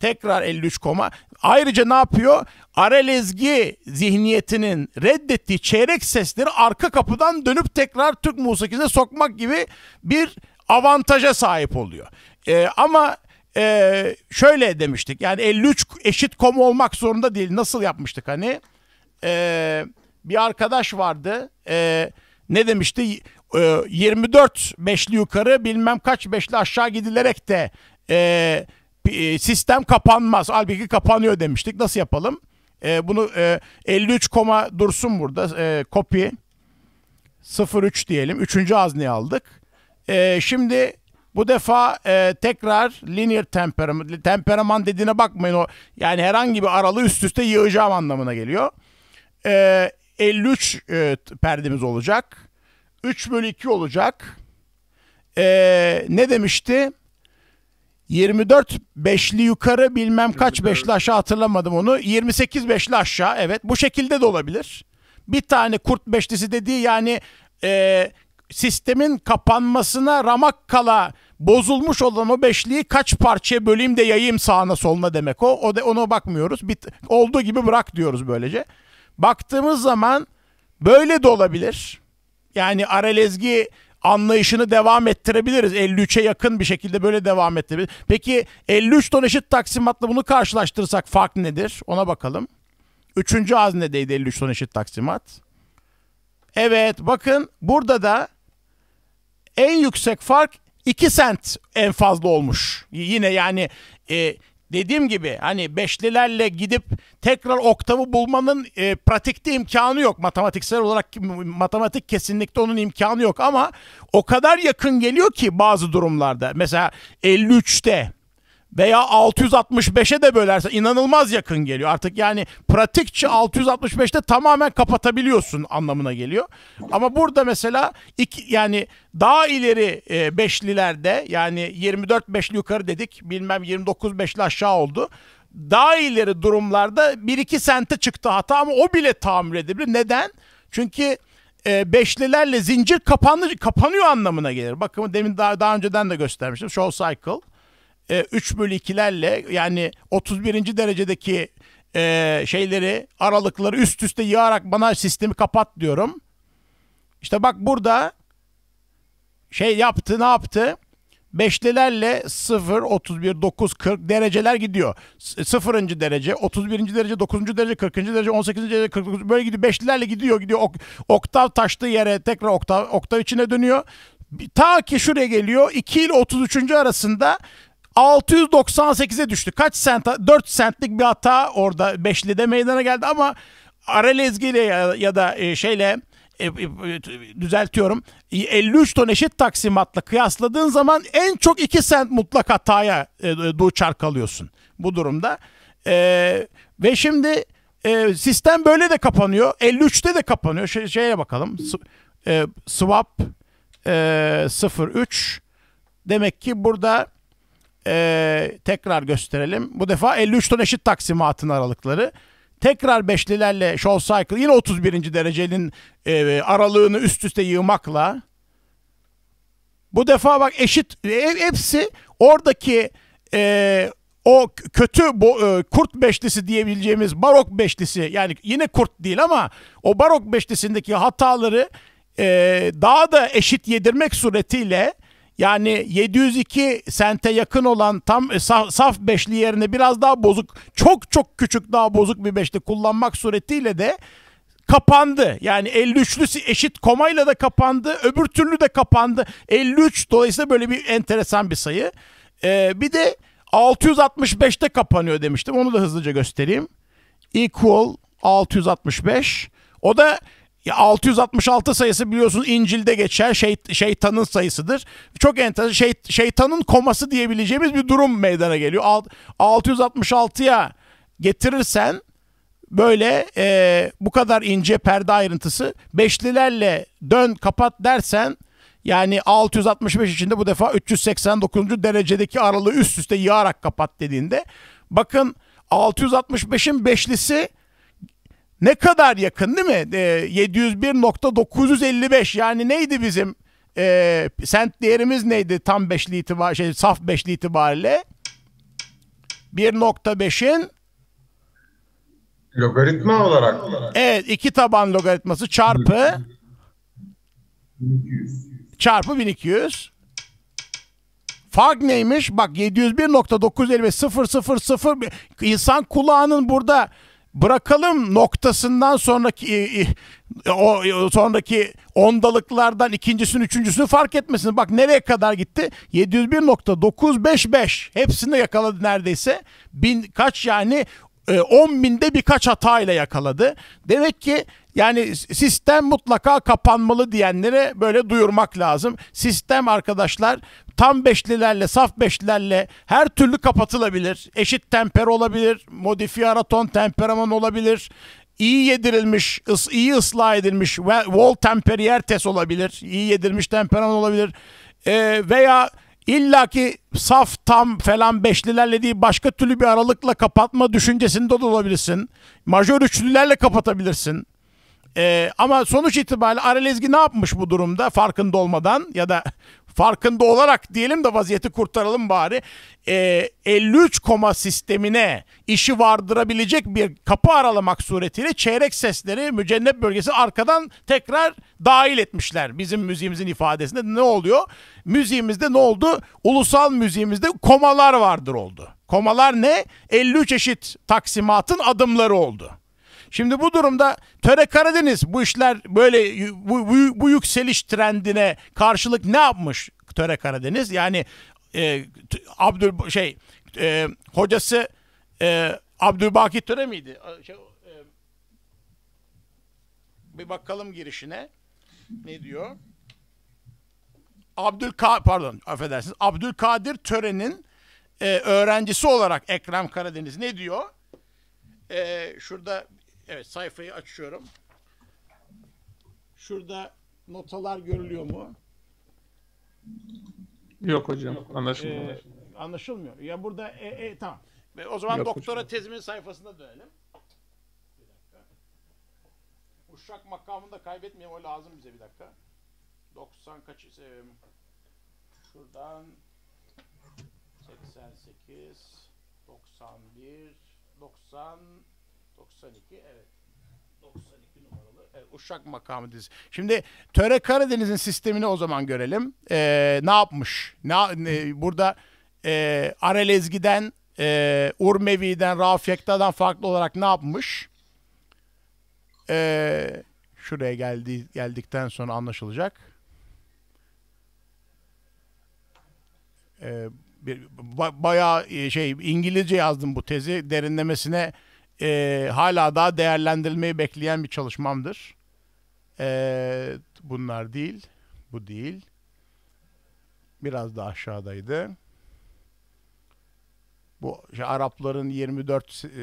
[SPEAKER 1] tekrar 53 koma Ayrıca ne yapıyor? Aralezgi zihniyetinin reddettiği çeyrek sesleri arka kapıdan dönüp tekrar Türk musikisine sokmak gibi bir avantaja sahip oluyor. E, ama e, şöyle demiştik yani 53 eşit kom olmak zorunda değil. Nasıl yapmıştık hani? E, bir arkadaş vardı. E, ne demişti? E, 24 beşli yukarı bilmem kaç beşli aşağı gidilerek de... E, e, sistem kapanmaz. Halbuki kapanıyor demiştik. Nasıl yapalım? E, bunu e, 53 koma dursun burada. E, copy 03 diyelim. Üçüncü hazneyi aldık. E, şimdi bu defa e, tekrar linear temperament, temperaman dediğine bakmayın. o Yani herhangi bir aralığı üst üste yığacağım anlamına geliyor. E, 53 e, perdemiz olacak. 3 bölü 2 olacak. E, ne demişti? 24 beşli yukarı bilmem kaç beşli aşağı hatırlamadım onu. 28 beşli aşağı evet bu şekilde de olabilir. Bir tane kurt beşlisi dediği yani e, sistemin kapanmasına ramak kala bozulmuş olan o beşliği kaç parçaya böleyim de yayayım sağına soluna demek o. O de ona bakmıyoruz. Bit, olduğu gibi bırak diyoruz böylece. Baktığımız zaman böyle de olabilir. Yani aralezgi anlayışını devam ettirebiliriz. 53'e yakın bir şekilde böyle devam ettirebiliriz. Peki 53 ton eşit taksimatla bunu karşılaştırırsak fark nedir? Ona bakalım. Üçüncü haznedeydi 53 ton eşit taksimat. Evet bakın burada da en yüksek fark 2 sent en fazla olmuş. Yine yani e, dediğim gibi hani beşlilerle gidip tekrar oktavı bulmanın e, pratikte imkanı yok. Matematiksel olarak matematik kesinlikle onun imkanı yok ama o kadar yakın geliyor ki bazı durumlarda. Mesela 53'te veya 665'e de bölersen inanılmaz yakın geliyor. Artık yani pratikçi 665'te tamamen kapatabiliyorsun anlamına geliyor. Ama burada mesela iki, yani daha ileri e, beşlilerde yani 24 beşli yukarı dedik bilmem 29 beşli aşağı oldu. Daha ileri durumlarda 1-2 sente çıktı hata ama o bile tahammül edilir. Neden? Çünkü e, beşlilerle zincir kapanır, kapanıyor anlamına gelir. Bakın demin daha, daha önceden de göstermiştim. Show Cycle e, 3 bölü 2'lerle yani 31. derecedeki e, şeyleri aralıkları üst üste yığarak bana sistemi kapat diyorum. İşte bak burada şey yaptı ne yaptı? Beşlilerle 0, 31, 9, 40 dereceler gidiyor. 0. derece, 31. derece, 9. derece, 40. derece, 18. derece, 49. böyle gidiyor. Beşlilerle gidiyor gidiyor. Ok, oktav taştığı yere tekrar oktav, oktav içine dönüyor. Ta ki şuraya geliyor. 2 ile 33. arasında 698'e düştü. Kaç sent? 4 sentlik bir hata orada beşli de meydana geldi ama Aralezgi'yle ya, ya da e, şeyle e, e, düzeltiyorum. 53 ton eşit taksimatla kıyasladığın zaman en çok 2 sent mutlak hataya duçar kalıyorsun bu durumda. ve şimdi sistem böyle de kapanıyor. 53'te de kapanıyor. Şey, şeye bakalım. swap 03 demek ki burada ee, tekrar gösterelim. Bu defa 53 ton eşit taksimatın aralıkları. Tekrar beşlilerle show cycle yine 31. derecenin e, aralığını üst üste yığmakla bu defa bak eşit e, hepsi oradaki e, o kötü bo, e, kurt beşlisi diyebileceğimiz barok beşlisi yani yine kurt değil ama o barok beşlisindeki hataları e, daha da eşit yedirmek suretiyle yani 702 sente yakın olan tam e, saf, saf beşli yerine biraz daha bozuk, çok çok küçük daha bozuk bir beşli kullanmak suretiyle de kapandı. Yani 53'lüsü eşit komayla da kapandı. Öbür türlü de kapandı. 53 dolayısıyla böyle bir enteresan bir sayı. Ee, bir de 665'te kapanıyor demiştim. Onu da hızlıca göstereyim. Equal 665. O da ya 666 sayısı biliyorsunuz İncil'de geçer şey, şeytanın sayısıdır. Çok enteresan şey, şeytanın koması diyebileceğimiz bir durum meydana geliyor. 666'ya getirirsen böyle e, bu kadar ince perde ayrıntısı beşlilerle dön kapat dersen yani 665 içinde bu defa 389. derecedeki aralığı üst üste yığarak kapat dediğinde bakın 665'in beşlisi ne kadar yakın değil mi? E, ee, 701.955 yani neydi bizim e, sent değerimiz neydi tam beşli itibar şey saf beşli itibariyle? 1.5'in
[SPEAKER 2] logaritma olarak.
[SPEAKER 1] Evet iki taban logaritması çarpı
[SPEAKER 2] 1200.
[SPEAKER 1] çarpı 1200. Fark neymiş? Bak 701.955 000 insan kulağının burada bırakalım noktasından sonraki o sonraki ondalıklardan ikincisini üçüncüsünü fark etmesin. Bak nereye kadar gitti? 701.955 hepsini yakaladı neredeyse. Bin kaç yani 10 e, binde birkaç hatayla yakaladı. Demek ki yani sistem mutlaka kapanmalı diyenlere böyle duyurmak lazım. Sistem arkadaşlar tam beşlilerle, saf beşlilerle her türlü kapatılabilir. Eşit temper olabilir, modifiye araton temperaman olabilir iyi yedirilmiş, ıs, iyi ıslah edilmiş wall temperier temperiertes olabilir. iyi yedirilmiş temperaman olabilir. E, veya illaki saf tam falan beşlilerle değil başka türlü bir aralıkla kapatma düşüncesinde de olabilirsin. Majör üçlülerle kapatabilirsin. Ee, ama sonuç itibariyle Arelezgi ne yapmış bu durumda farkında olmadan ya da farkında olarak diyelim de vaziyeti kurtaralım bari. E, ee, 53 koma sistemine işi vardırabilecek bir kapı aralamak suretiyle çeyrek sesleri mücennep bölgesi arkadan tekrar dahil etmişler. Bizim müziğimizin ifadesinde ne oluyor? Müziğimizde ne oldu? Ulusal müziğimizde komalar vardır oldu. Komalar ne? 53 eşit taksimatın adımları oldu. Şimdi bu durumda Töre Karadeniz bu işler böyle bu, bu, bu yükseliş trendine karşılık ne yapmış Töre Karadeniz? Yani e, Abdül şey e, hocası e, Abdülbaki Töre miydi? Şey, e, bir bakalım girişine. Ne diyor? Abdül pardon affedersiniz. Abdülkadir Töre'nin e, öğrencisi olarak Ekrem Karadeniz ne diyor? E, şurada Evet sayfayı açıyorum. Şurada notalar görülüyor mu?
[SPEAKER 2] Yok hocam Yok, anlaşılmıyor. Ee,
[SPEAKER 1] anlaşılmıyor. Ya burada e, e, tamam. Ve o zaman Yok, doktora hocam. tezimin sayfasına dönelim. Bir dakika. Uşak makamını da kaybetmeyeyim o lazım bize bir dakika. 90 kaç ise şuradan 88 91 90 92 evet. 92 numaralı evet, Uşak makamı dizisi. Şimdi Töre Karadeniz'in sistemini o zaman görelim. Ee, ne yapmış? Ne, ne burada e, Aralezgi'den e, Urmevi'den, Rauf Yekta'dan farklı olarak ne yapmış? Ee, şuraya geldi, geldikten sonra anlaşılacak. Ee, bir, ba bayağı e, şey İngilizce yazdım bu tezi derinlemesine e, hala daha değerlendirilmeyi bekleyen bir çalışmamdır. E, bunlar değil, bu değil. Biraz daha aşağıdaydı. Bu işte Arapların 24 e,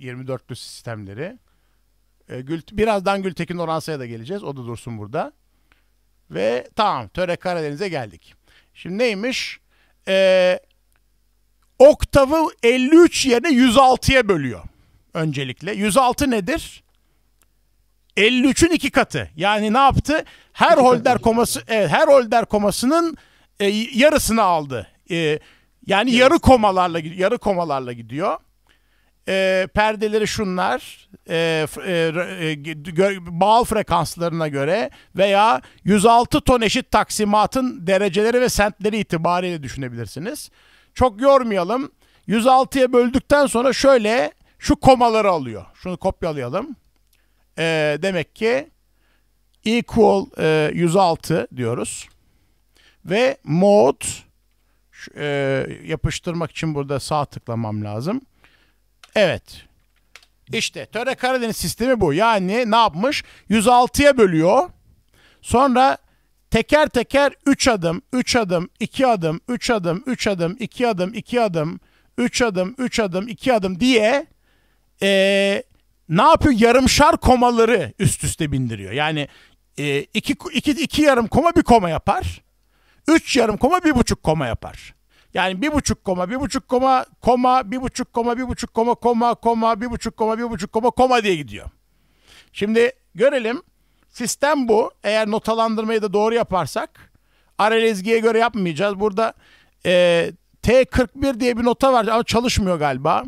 [SPEAKER 1] 24'lü e, sistemleri. E, Gül, birazdan Gültekin Oransa'ya da geleceğiz. O da dursun burada. Ve tamam Töre Karadeniz'e geldik. Şimdi neymiş? Ee, oktavı 53 yerine 106'ya bölüyor öncelikle. 106 nedir? 53'ün iki katı. Yani ne yaptı? Her holder koması evet, her holder komasının e, yarısını aldı. E, yani yarı komalarla yarı komalarla gidiyor. E, perdeleri şunlar e, e, e gö, bağıl frekanslarına göre veya 106 ton eşit taksimatın dereceleri ve sentleri itibariyle düşünebilirsiniz. Çok yormayalım. 106'ya böldükten sonra şöyle şu komaları alıyor. Şunu kopyalayalım. E, demek ki equal e, 106 diyoruz. Ve mod e, yapıştırmak için burada sağ tıklamam lazım. Evet. İşte Töre Karadeniz sistemi bu. Yani ne yapmış? 106'ya bölüyor. Sonra teker teker 3 adım, 3 adım, 2 adım, 3 adım, 3 adım, 2 adım, 2 adım, 3 adım, 3 adım, 2 adım diye ee, ne yapıyor? Yarımşar komaları üst üste bindiriyor. Yani e, iki, iki, iki yarım koma bir koma yapar. Üç yarım koma bir buçuk koma yapar. Yani bir buçuk koma, bir buçuk koma, koma, bir buçuk koma, bir buçuk koma, koma, koma, bir buçuk koma, bir buçuk koma, koma diye gidiyor. Şimdi görelim. Sistem bu. Eğer notalandırmayı da doğru yaparsak aralezgiye göre yapmayacağız. Burada e, T41 diye bir nota var ama çalışmıyor galiba.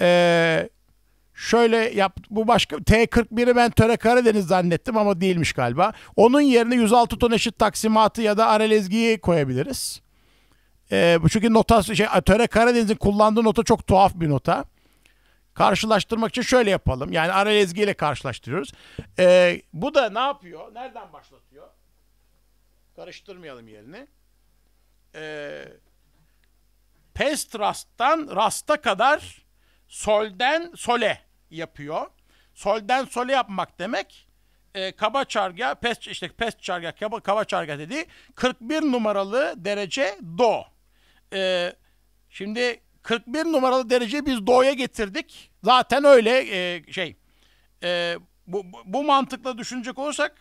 [SPEAKER 1] E, şöyle yap bu başka T41'i ben Töre Karadeniz zannettim ama değilmiş galiba. Onun yerine 106 ton eşit taksimatı ya da aralezgiyi koyabiliriz. E, çünkü nota şey, Töre Karadeniz'in kullandığı nota çok tuhaf bir nota. Karşılaştırmak için şöyle yapalım. Yani aralezgi ile karşılaştırıyoruz. E, bu da ne yapıyor? Nereden başlatıyor? Karıştırmayalım yerini. E, ee, pest rasttan rasta kadar solden sole yapıyor. Solden sole yapmak demek e, kaba çarga, pes, işte pes çarga, kaba, kaba çarga dediği 41 numaralı derece do. E, şimdi 41 numaralı derece biz do'ya getirdik. Zaten öyle e, şey. E, bu, bu, bu mantıkla düşünecek olursak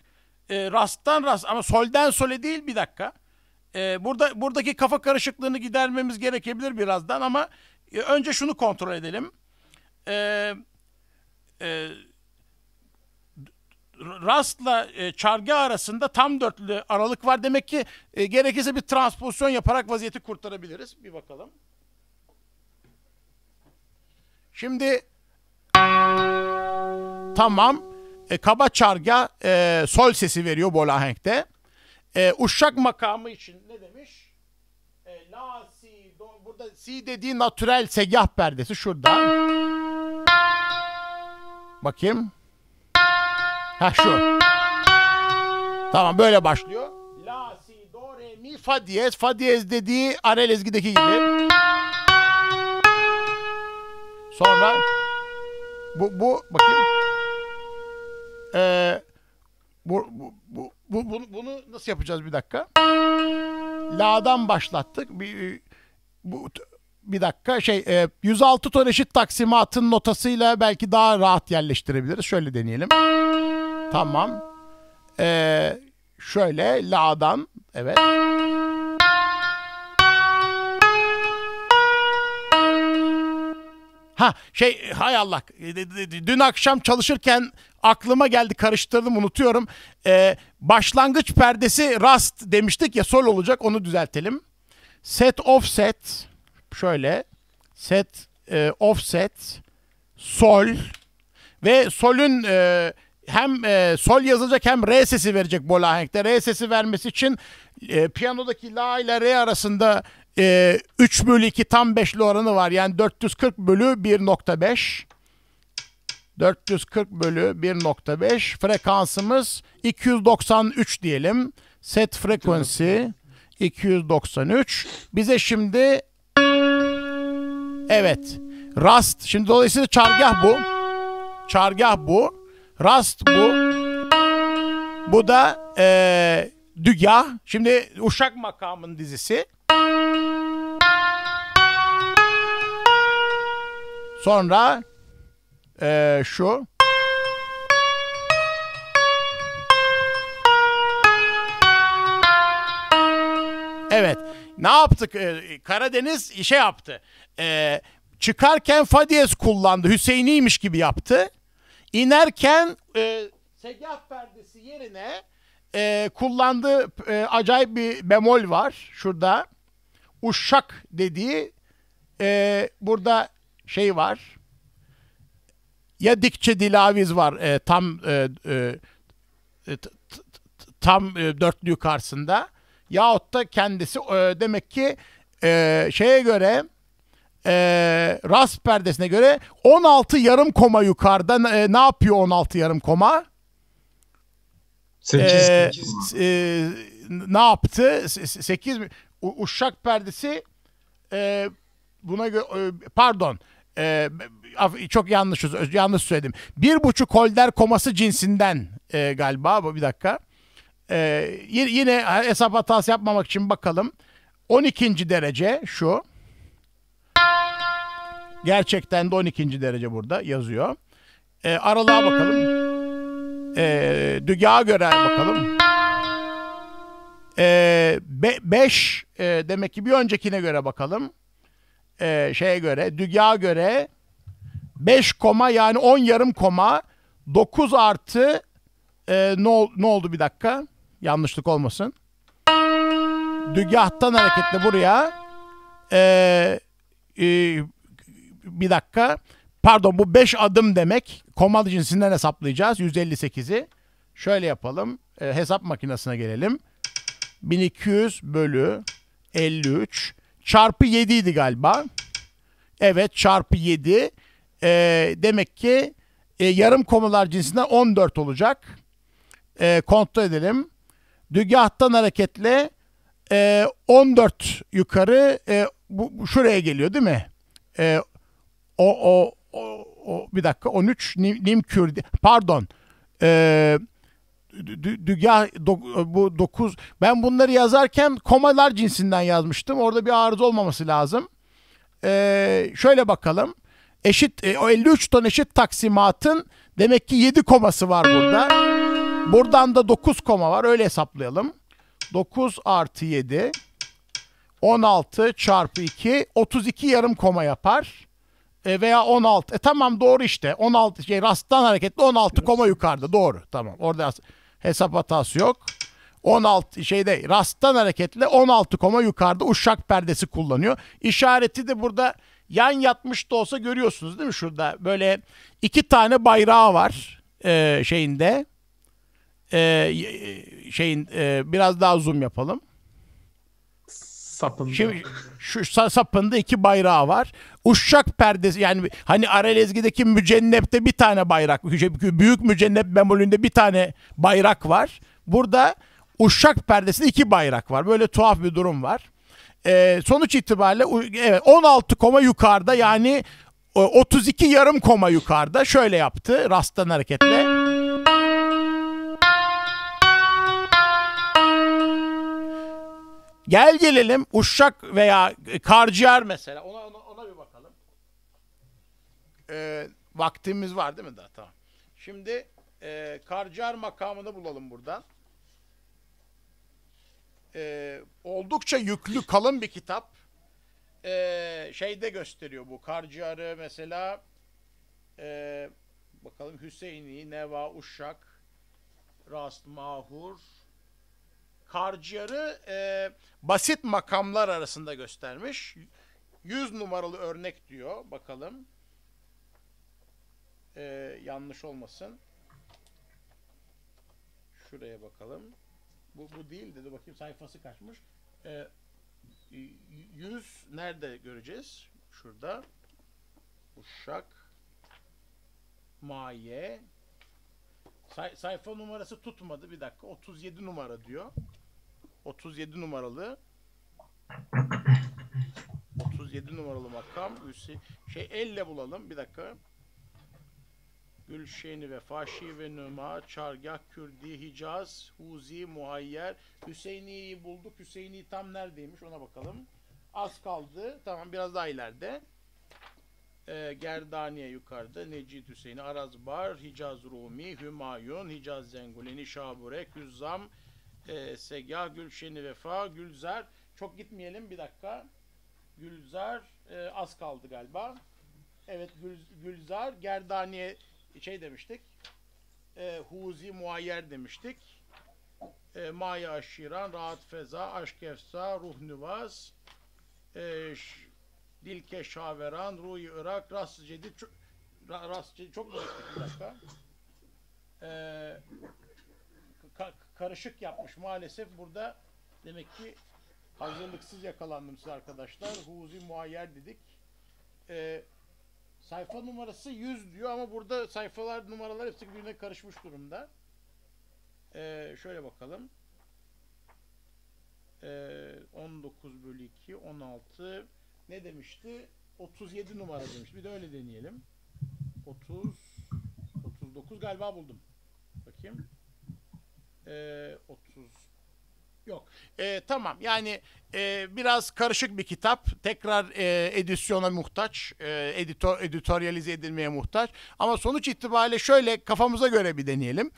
[SPEAKER 1] e, rasttan rast ama solden sole değil bir dakika. E, burada buradaki kafa karışıklığını gidermemiz gerekebilir birazdan ama e, önce şunu kontrol edelim. Eee e, rastla e, çargı arasında tam dörtlü aralık var. Demek ki e, gerekirse bir transpozisyon yaparak vaziyeti kurtarabiliriz. Bir bakalım. Şimdi tamam e, kaba çarga e, sol sesi veriyor Bolahenk'te. E, uşak makamı için ne demiş? E, la si do burada si dediği natürel segah perdesi şurada. Bakayım. Ha şu. Tamam böyle başlıyor. La, si, do, re, mi, fa diyez. Fa diyez dediği arel ezgideki gibi. Sonra bu bu bakayım. Ee, bu, bu, bu, bu, bunu, bunu nasıl yapacağız bir dakika? La'dan başlattık. Bir, bu bir dakika şey e, 106 ton eşit taksimatın notasıyla belki daha rahat yerleştirebiliriz. Şöyle deneyelim. Tamam. E, şöyle la'dan evet. Ha şey hay Allah e, dün akşam çalışırken aklıma geldi karıştırdım unutuyorum. Ee, başlangıç perdesi rast demiştik ya sol olacak onu düzeltelim. Set offset şöyle set e, offset sol ve solün e, hem e, sol yazılacak hem re sesi verecek bolahenkte Re sesi vermesi için e, piyanodaki la ile re arasında e, 3 bölü 2 tam beşli oranı var. Yani 440 bölü 1.5. 440 bölü 1.5 frekansımız 293 diyelim. Set frekansı 293. Bize şimdi Evet. Rast. Şimdi dolayısıyla çargah bu. Çargah bu. Rast bu. Bu da ee, dügah. Şimdi Uşak makamın dizisi. Sonra ee, şu. Evet. Ne yaptık? Ee, Karadeniz işe yaptı. Ee, çıkarken Fadiyes kullandı. Hüseyiniymiş gibi yaptı. İnerken e, segah perdesi yerine e, kullandığı e, acayip bir bemol var şurada. Uşak dediği e, burada şey var. Ya dikçe dilaviz var e, tam e, tam e, dörtlüğü karşısında. Yahut da kendisi e, demek ki e, şeye göre e, rast perdesine göre 16 yarım koma yukarıda e, ne yapıyor 16 yarım koma? 8, ee, 8. E, ne yaptı? 8 mi? uşak perdesi e, buna göre pardon e, çok yanlış yanlış söyledim. Bir buçuk holder koması cinsinden e, galiba bir dakika. Ee, yine hesap hatası yapmamak için bakalım. 12. derece şu. Gerçekten de 12. derece burada yazıyor. E, aralığa bakalım. E, ee, dügağa göre bakalım. 5 e, ee, be, beş, e, demek ki bir öncekine göre bakalım. E, şeye göre, dügağa göre 5 koma yani 10 yarım koma 9 artı e, ne, ne oldu bir dakika? Yanlışlık olmasın. Dügahtan hareketle buraya e, e, bir dakika pardon bu 5 adım demek. Komand cinsinden hesaplayacağız 158'i. Şöyle yapalım. E, hesap makinesine gelelim. 1200 bölü 53 çarpı 7 idi galiba. Evet çarpı 7. E, demek ki e, yarım komalar cinsinden 14 olacak. E, kontrol edelim. Dügahtan hareketle e, 14 yukarı e, bu, şuraya geliyor değil mi? E, o, o, o, o bir dakika 13 nim, nimkür pardon e, dügah do, bu 9 ben bunları yazarken komalar cinsinden yazmıştım orada bir arıza olmaması lazım. E, şöyle bakalım eşit e, o 53 ton eşit taksimatın demek ki 7 koması var burada. Buradan da 9 koma var. Öyle hesaplayalım. 9 artı 7 16 çarpı 2 32 yarım koma yapar. E veya 16. E tamam doğru işte. 16 şey rasttan hareketli 16 koma yukarıda. Doğru. Tamam. Orada hesap hatası yok. 16 şeyde rasttan hareketle 16 koma yukarıda uşak perdesi kullanıyor. İşareti de burada yan yatmış da olsa görüyorsunuz değil mi şurada? Böyle iki tane bayrağı var e, şeyinde ee, e, şeyin e, biraz daha zoom yapalım. Sapında. Şimdi şu sapında iki bayrağı var. Uşak perdesi yani hani Aralezgi'deki mücennepte bir tane bayrak. Şey, büyük mücennep memolünde bir tane bayrak var. Burada uşak perdesinde iki bayrak var. Böyle tuhaf bir durum var. Ee, sonuç itibariyle evet, 16 koma yukarıda yani 32 e, yarım koma yukarıda şöyle yaptı rasttan hareketle. Gel gelelim uşak veya karciğer mesela ona, ona, ona bir bakalım. Ee, vaktimiz var değil mi daha? Tamam. Şimdi e, karciğer makamını bulalım buradan. Ee, oldukça yüklü kalın bir kitap. Ee, şeyde gösteriyor bu karciğeri mesela e, bakalım Hüseyin'i, Neva, Uşak, Rast, Mahur, harcıyarı e, basit makamlar arasında göstermiş. 100 numaralı örnek diyor. Bakalım. E, yanlış olmasın. Şuraya bakalım. Bu, bu değil dedi. Bakayım sayfası kaçmış. E, 100 nerede göreceğiz? Şurada. Uşak. Maye. Say, sayfa numarası tutmadı. Bir dakika. 37 numara diyor. 37 numaralı 37 numaralı makam Hüseyin. Şey elle bulalım. Bir dakika. Gülşeni ve Faşi ve Nüma, Çargah, Kürdi, Hicaz, Huzi, Muhayyer. Hüseyin'i bulduk. Hüseyni tam neredeymiş ona bakalım. Az kaldı. Tamam biraz daha ileride. Ee, Gerdaniye yukarıda. Necid Hüseyin'i, Arazbar, Hicaz Rumi, Hümayun, Hicaz Zenguleni, Şabure, Küzzam, Küzzam, e, ee, Segya, Gülşeni, Vefa, Gülzar. Çok gitmeyelim bir dakika. Gülzar e, az kaldı galiba. Evet Gül, Gülzar, Gerdaniye şey demiştik. E, Huzi Muayyer demiştik. E, Maya Aşiran, Rahat Feza, Aşk Efsa, Ruh Nüvaz, e, Dilke Şaveran, Ruhi Irak, Rast Cedid. Rast Cedid çok mu bir dakika? E, karışık yapmış. Maalesef burada demek ki hazırlıksız yakalandım size arkadaşlar. Huzi muayyer dedik. Ee, sayfa numarası 100 diyor ama burada sayfalar numaralar hepsi birbirine karışmış durumda. Ee, şöyle bakalım. Ee, 19 bölü 2, 16 ne demişti? 37 numara demiş. Bir de öyle deneyelim. 30 39 galiba buldum. Bakayım e, ee, 30 Yok. E, tamam. Yani e, biraz karışık bir kitap. Tekrar e, edisyona muhtaç. E, editör, editoryalize edilmeye muhtaç. Ama sonuç itibariyle şöyle kafamıza göre bir deneyelim.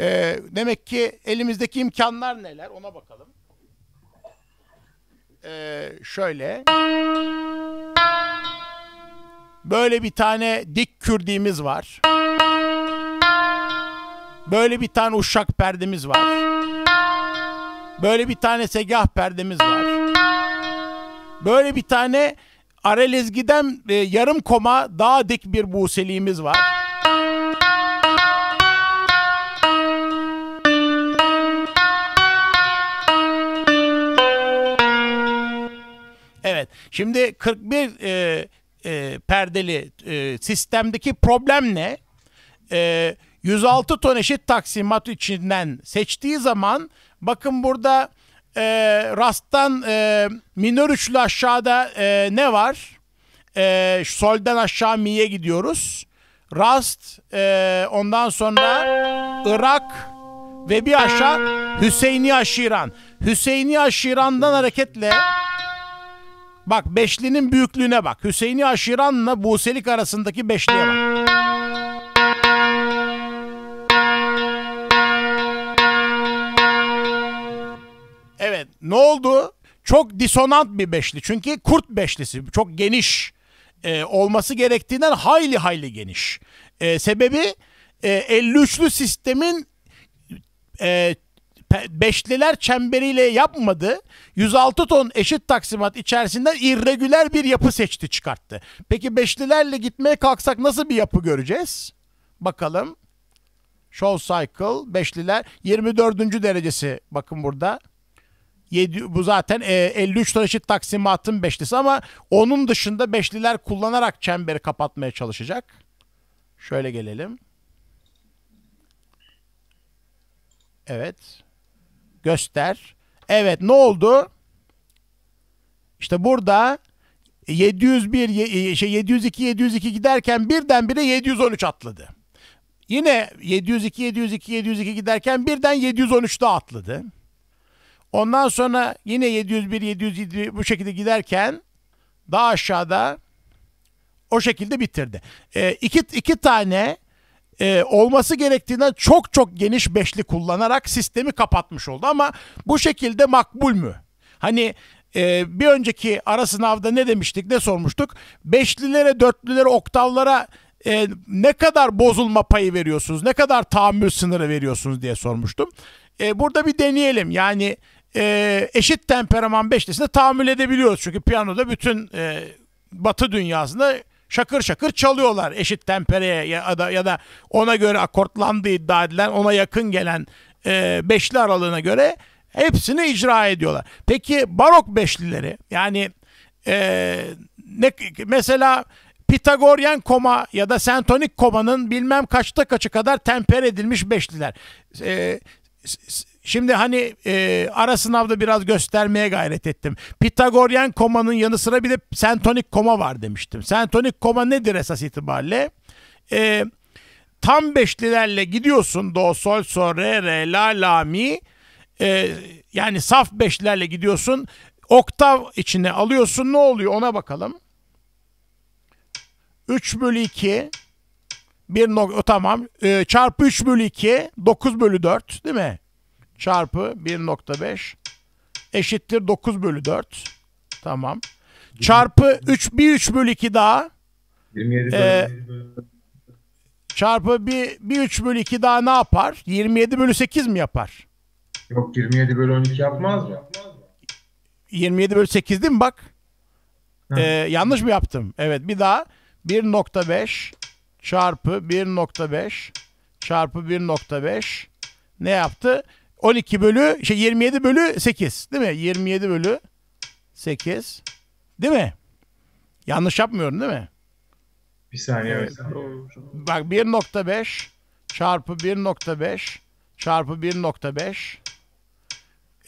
[SPEAKER 1] E, demek ki elimizdeki imkanlar neler ona bakalım. E, şöyle. Böyle bir tane dik kürdiğimiz var. Böyle bir tane uşak perdemiz var. Böyle bir tane segah perdemiz var. Böyle bir tane arelezgiden e, yarım koma daha dik bir buseliğimiz var. Evet. Şimdi 41 e, e, perdeli e, sistemdeki problem ne? E, 106 ton eşit taksimat içinden seçtiği zaman bakın burada e, rasttan e, minör üçlü aşağıda e, ne var? E, solden aşağı mi'ye gidiyoruz. Rast, e, ondan sonra Irak ve bir aşağı Hüseyni Aşiran. Hüseyni Aşiran'dan hareketle bak beşlinin büyüklüğüne bak. Hüseyni Aşiran'la Buselik arasındaki beşliğe bak. ne oldu? Çok disonant bir beşli. Çünkü kurt beşlisi çok geniş e, olması gerektiğinden hayli hayli geniş. E, sebebi e, 53'lü sistemin e, beşliler çemberiyle yapmadı. 106 ton eşit taksimat içerisinde irregüler bir yapı seçti çıkarttı. Peki beşlilerle gitmeye kalksak nasıl bir yapı göreceğiz? Bakalım. Show Cycle beşliler 24. derecesi bakın burada. 7, bu zaten e, 53 taşıt taksimatın beşlisi ama onun dışında beşliler kullanarak çemberi kapatmaya çalışacak. Şöyle gelelim. Evet. Göster. Evet ne oldu? İşte burada 701 e, şey 702 702 giderken birdenbire 713 atladı. Yine 702 702 702 giderken birden 713'te atladı. Ondan sonra yine 701, 707 bu şekilde giderken daha aşağıda o şekilde bitirdi. E, iki, iki tane e, olması gerektiğinden çok çok geniş beşli kullanarak sistemi kapatmış oldu. Ama bu şekilde makbul mü? Hani e, bir önceki ara sınavda ne demiştik, ne sormuştuk? Beşlilere, dörtlülere, oktavlara e, ne kadar bozulma payı veriyorsunuz, ne kadar tahammül sınırı veriyorsunuz diye sormuştum. E, burada bir deneyelim. Yani e, eşit temperaman beşlisine tahammül edebiliyoruz. Çünkü piyanoda bütün e, batı dünyasında şakır şakır çalıyorlar eşit tempereye ya da, ya da ona göre akortlandığı iddia edilen ona yakın gelen e, beşli aralığına göre hepsini icra ediyorlar. Peki barok beşlileri yani e, ne, mesela Pitagoryen koma ya da sentonik komanın bilmem kaçta kaçı kadar temper edilmiş beşliler. E, Şimdi hani e, ara sınavda biraz göstermeye gayret ettim. Pitagoryen komanın yanı sıra bir de sentonik koma var demiştim. Sentonik koma nedir esas itibariyle? E, tam beşlilerle gidiyorsun do, sol, sol, re, re, la, la, mi. E, yani saf beşlilerle gidiyorsun. Oktav içine alıyorsun. Ne oluyor ona bakalım. 3 bölü 2 bir nokta tamam. E, çarpı 3 bölü 2 9 bölü 4 değil mi? çarpı 1.5 eşittir 9 bölü 4. Tamam. Çarpı 3 1 3 bölü 2 daha. 27 e, çarpı 1 1 3 bölü 2 daha ne yapar? 27 bölü 8 mi yapar? Yok 27 bölü 12 yapmaz mı? 27 bölü 8 değil mi bak? Ee, yanlış mı yaptım? Evet bir daha 1.5 çarpı 1.5 çarpı 1.5 ne yaptı? 12 bölü şey 27 bölü 8 değil mi? 27 bölü 8 değil mi? Yanlış yapmıyorum değil mi? Bir saniye. Evet. Bak 1.5 çarpı 1.5 çarpı 1.5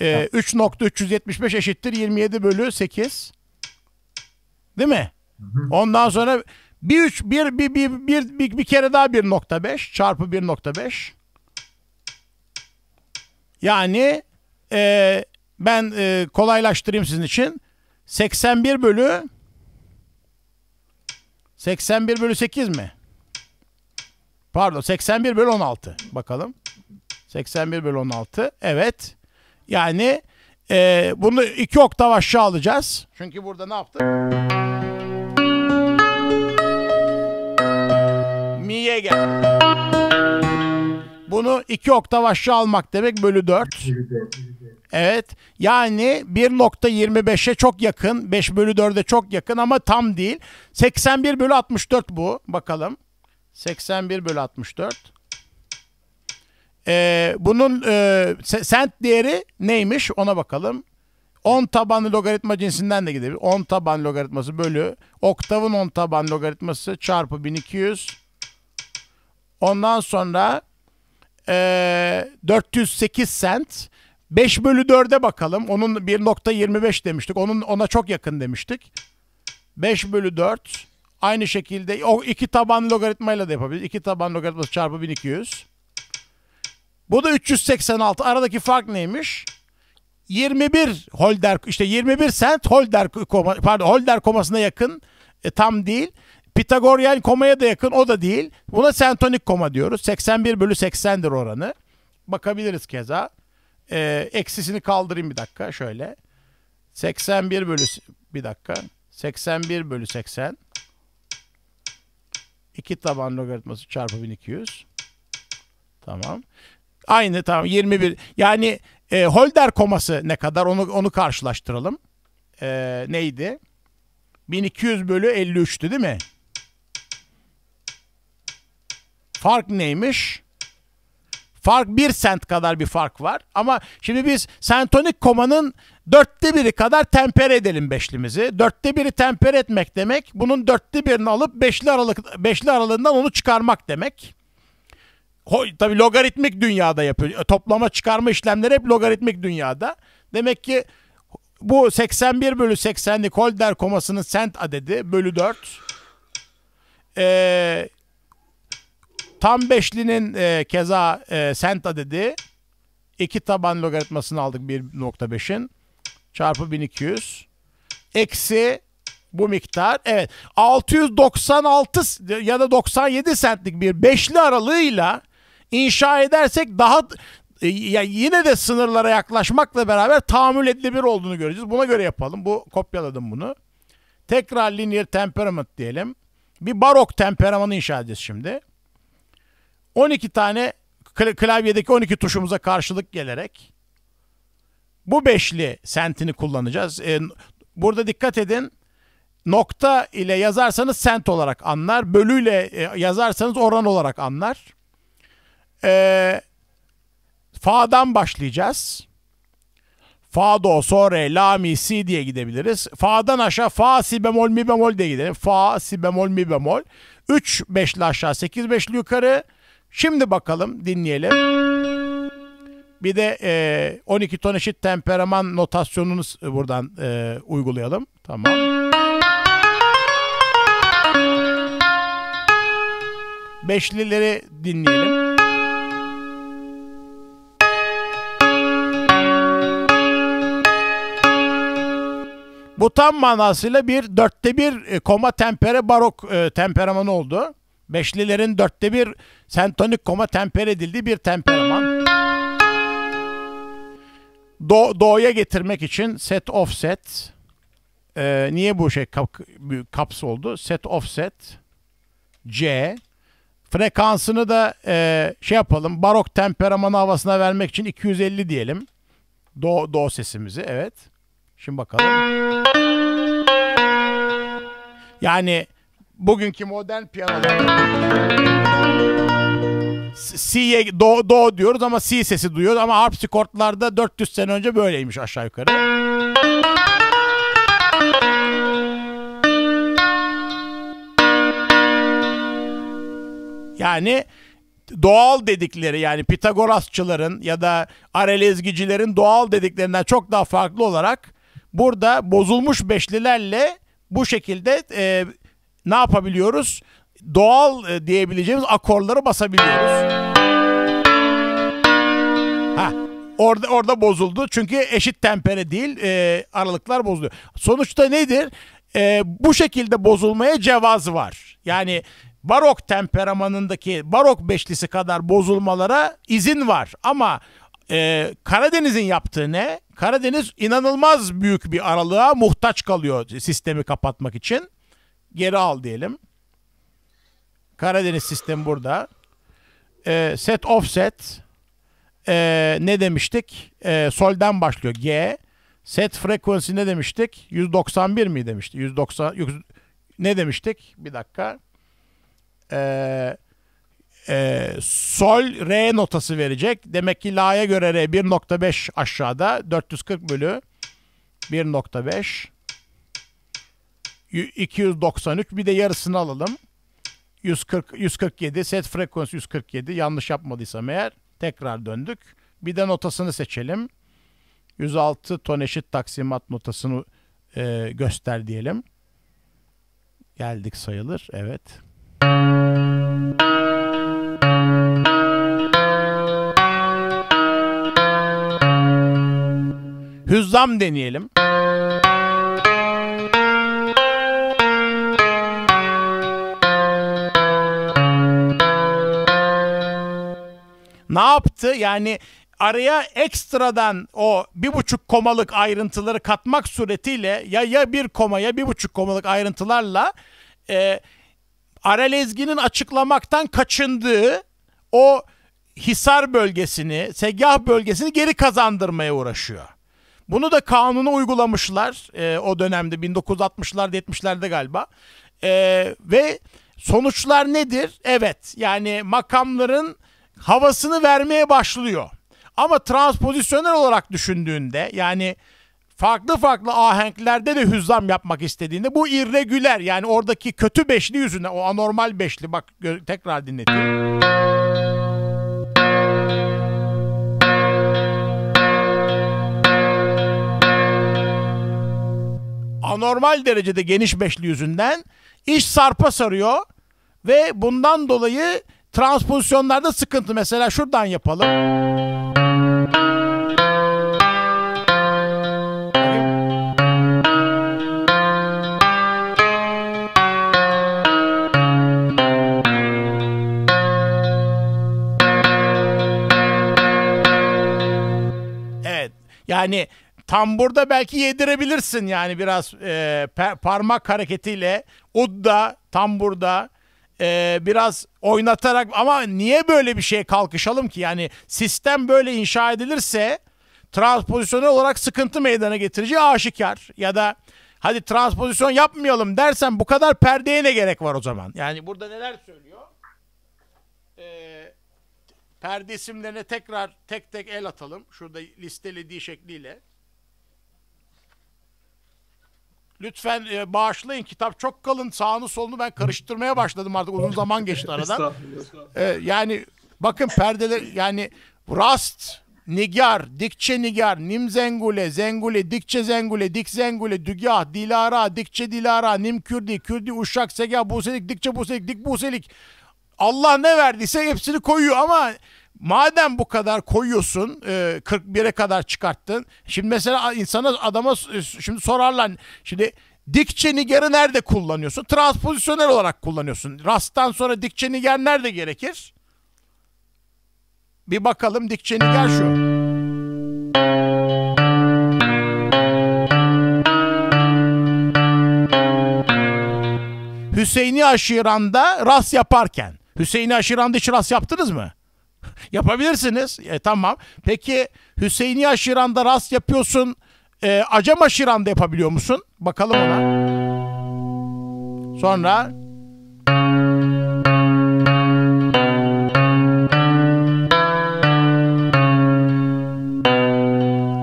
[SPEAKER 1] e, 3.375 eşittir 27 bölü 8 değil mi? Hı hı. Ondan sonra bir üç bir bir bir bir bir, bir kere daha 1.5 çarpı 1.5 yani e, ben e, kolaylaştırayım sizin için. 81 bölü 81 bölü 8 mi? Pardon 81 bölü 16. Bakalım. 81 bölü 16. Evet. Yani e, bunu iki oktav aşağı alacağız. Çünkü burada ne yaptı? Mi'ye geldi. Bunu iki oktav aşağı almak demek bölü 4. Evet yani 1.25'e çok yakın 5 bölü 4'e çok yakın ama tam değil. 81 bölü 64 bu bakalım. 81 bölü 64. Ee, bunun e, sent değeri neymiş ona bakalım. 10 tabanlı logaritma cinsinden de gidebilir. 10 taban logaritması bölü oktavın 10 taban logaritması çarpı 1200. Ondan sonra e, ee, 408 cent. 5 bölü 4'e bakalım. Onun 1.25 demiştik. Onun ona çok yakın demiştik. 5 bölü 4. Aynı şekilde o iki taban logaritmayla da yapabiliriz. İki taban logaritması çarpı 1200. Bu da 386. Aradaki fark neymiş? 21 holder işte 21 sent holder pardon holder komasına yakın e, tam değil. Pitagoryen komaya da yakın o da değil. Buna sentonik koma diyoruz. 81 bölü 80'dir oranı. Bakabiliriz keza. Ee, eksisini kaldırayım bir dakika şöyle. 81 bölü bir dakika. 81 bölü 80. 2 taban logaritması çarpı 1200. Tamam. Aynı tamam 21. Yani e, Holder koması ne kadar onu onu karşılaştıralım. E, neydi? 1200 bölü 53'tü değil mi? Fark neymiş? Fark bir sent kadar bir fark var. Ama şimdi biz sentonik komanın dörtte biri kadar temper edelim beşlimizi. Dörtte biri temper etmek demek bunun dörtte birini alıp beşli, aralık, beşli aralığından onu çıkarmak demek. Tabii logaritmik dünyada yapıyor. E, toplama çıkarma işlemleri hep logaritmik dünyada. Demek ki bu 81 bölü 80'lik Holder komasının sent adedi bölü 4. Ee, Tam beşlinin e, keza e, sent adedi. iki taban logaritmasını aldık 1.5'in. Çarpı 1200. Eksi bu miktar. Evet 696 ya da 97 sentlik bir beşli aralığıyla inşa edersek daha e, ya yine de sınırlara yaklaşmakla beraber tahammül edilebilir olduğunu göreceğiz. Buna göre yapalım. Bu kopyaladım bunu. Tekrar linear temperament diyelim. Bir barok temperamanı inşa edeceğiz şimdi. 12 tane klavyedeki 12 tuşumuza karşılık gelerek bu beşli sentini kullanacağız. E, burada dikkat edin. Nokta ile yazarsanız sent olarak anlar. Bölüyle e, yazarsanız oran olarak anlar. E, fa'dan başlayacağız. Fa, do, so, re, la, mi, si diye gidebiliriz. Fa'dan aşağı fa, si bemol, mi bemol diye gidelim. Fa, si bemol, mi bemol. 3 beşli aşağı, 8 beşli yukarı. Şimdi bakalım dinleyelim. Bir de e, 12 ton eşit temperaman notasyonunu e, buradan e, uygulayalım. Tamam. Beşlileri dinleyelim. Bu tam manasıyla bir dörtte bir e, koma tempere barok e, temperamanı oldu. Beşlilerin dörtte bir sentonik koma temper edildiği bir temperaman. Do, doğuya getirmek için set offset. Ee, niye bu şey kap, kaps oldu? Set offset. C. Frekansını da e, şey yapalım. Barok temperaman havasına vermek için 250 diyelim. Do, do sesimizi evet. Şimdi bakalım. Yani bugünkü modern piyanoda C'ye do, do diyoruz ama C sesi duyuyoruz ama harpsikortlarda 400 sene önce böyleymiş aşağı yukarı. Yani doğal dedikleri yani Pitagorasçıların ya da arelezgicilerin doğal dediklerinden çok daha farklı olarak burada bozulmuş beşlilerle bu şekilde e, ne yapabiliyoruz? Doğal e, diyebileceğimiz akorları basabiliyoruz. Ha, orada orada bozuldu. Çünkü eşit tempere değil, e, aralıklar bozuluyor. Sonuçta nedir? E, bu şekilde bozulmaya cevaz var. Yani barok temperamanındaki barok beşlisi kadar bozulmalara izin var. Ama e, Karadeniz'in yaptığı ne? Karadeniz inanılmaz büyük bir aralığa muhtaç kalıyor sistemi kapatmak için geri al diyelim. Karadeniz sistemi burada. E, set offset e, ne demiştik? E, solden başlıyor G. Set frequency ne demiştik? 191 mi demişti? 190 100, ne demiştik? Bir dakika. Eee e, sol re notası verecek. Demek ki la'ya göre re 1.5 aşağıda 440 bölü 1.5 293 bir de yarısını alalım. 140 147 set frekans 147 yanlış yapmadıysam eğer tekrar döndük. Bir de notasını seçelim. 106 ton eşit taksimat notasını e, göster diyelim. Geldik sayılır. Evet. Hüzzam deneyelim. ne yaptı? Yani araya ekstradan o bir buçuk komalık ayrıntıları katmak suretiyle ya ya bir koma ya bir buçuk komalık ayrıntılarla e, Aralezgi'nin açıklamaktan kaçındığı o Hisar bölgesini, Segah bölgesini geri kazandırmaya uğraşıyor. Bunu da kanunu uygulamışlar e, o dönemde 1960'larda 70'lerde galiba. E, ve sonuçlar nedir? Evet yani makamların havasını vermeye başlıyor. Ama transpozisyonel olarak düşündüğünde yani farklı farklı ahenklerde de hüzzam yapmak istediğinde bu irregüler yani oradaki kötü beşli yüzünden o anormal beşli bak tekrar dinletiyorum. Anormal derecede geniş beşli yüzünden iş sarpa sarıyor ve bundan dolayı transpozisyonlarda sıkıntı. Mesela şuradan yapalım. Evet. Yani tam burada belki yedirebilirsin yani biraz e, parmak hareketiyle. Udda, tam burada e, biraz oynatarak ama niye böyle bir şeye kalkışalım ki? Yani sistem böyle inşa edilirse transpozisyonel olarak sıkıntı meydana getireceği aşikar ya da hadi transpozisyon yapmayalım dersen bu kadar perdeye ne gerek var o zaman? Yani burada neler söylüyor? Ee, perde isimlerine tekrar tek tek el atalım. Şurada listelediği şekliyle. Lütfen e, bağışlayın kitap çok kalın sağını solunu ben karıştırmaya başladım artık uzun zaman geçti aradan. e, yani bakın perdeler yani Rast, Nigar, Dikçe Nigar, Nim Zengule, Zengule, Dikçe Zengule, Dik Zengule, Dügah, Dilara, Dikçe Dilara, Nim Kürdi, Kürdi, Uşak, Segah, Buselik, Dikçe Buselik, Dik Buselik. Allah ne verdiyse hepsini koyuyor ama Madem bu kadar koyuyorsun 41'e kadar çıkarttın. Şimdi mesela insana adama e, şimdi sorarlar şimdi dikçe nigarı nerede kullanıyorsun? Transpozisyonel olarak kullanıyorsun. Rasttan sonra dikçe nigar nerede gerekir? Bir bakalım dikçe nigar şu. Hüseyin'i aşıranda rast yaparken. Hüseyin'i aşıranda hiç rast yaptınız mı? Yapabilirsiniz. E, tamam. Peki Hüseyin'i aşiranda rast yapıyorsun. E, Acem aşiranda yapabiliyor musun? Bakalım ona. Sonra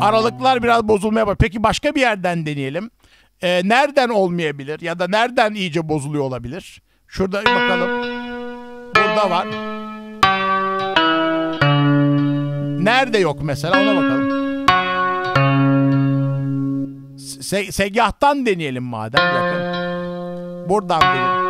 [SPEAKER 1] aralıklar biraz bozulmaya var. Peki başka bir yerden deneyelim. Ee, nereden olmayabilir ya da nereden iyice bozuluyor olabilir? Şurada bakalım. Burada var. Nerede yok mesela ona bakalım. Se segahtan deneyelim madem. Bakın. Buradan deneyelim.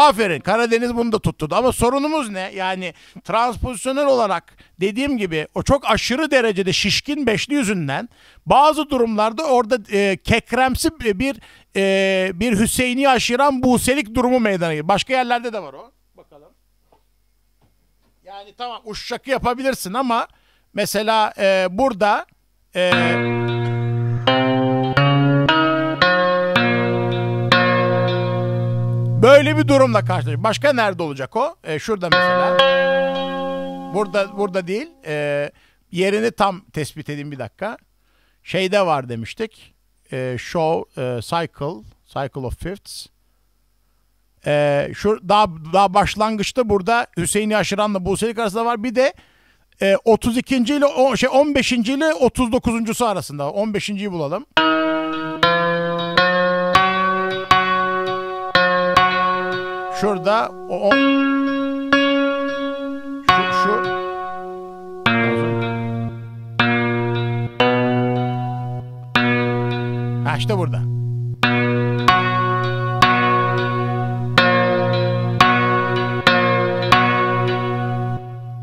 [SPEAKER 1] Aferin Karadeniz bunu da tutturdu ama sorunumuz ne? Yani transpozisyonel olarak dediğim gibi o çok aşırı derecede şişkin beşli yüzünden bazı durumlarda orada e, kekremsi bir e, bir Hüseyin'i aşıran Buselik durumu meydana geliyor. Başka yerlerde de var o. Bakalım. Yani tamam uç yapabilirsin ama mesela e, burada e, Öyle bir durumla karşılaşıyor. Başka nerede olacak o? E, şurada mesela. Burada burada değil. E, yerini tam tespit edin bir dakika. Şeyde var demiştik. E, show e, cycle cycle of fifths. E, şu daha daha başlangıçta burada Hüseyin Yaşıran'la Buse'lik arasında var. Bir de e, 32. ile o, şey 15. ile 39.'su arasında. 15.yi bulalım. Şurada o, o şu, şu Ha işte burada.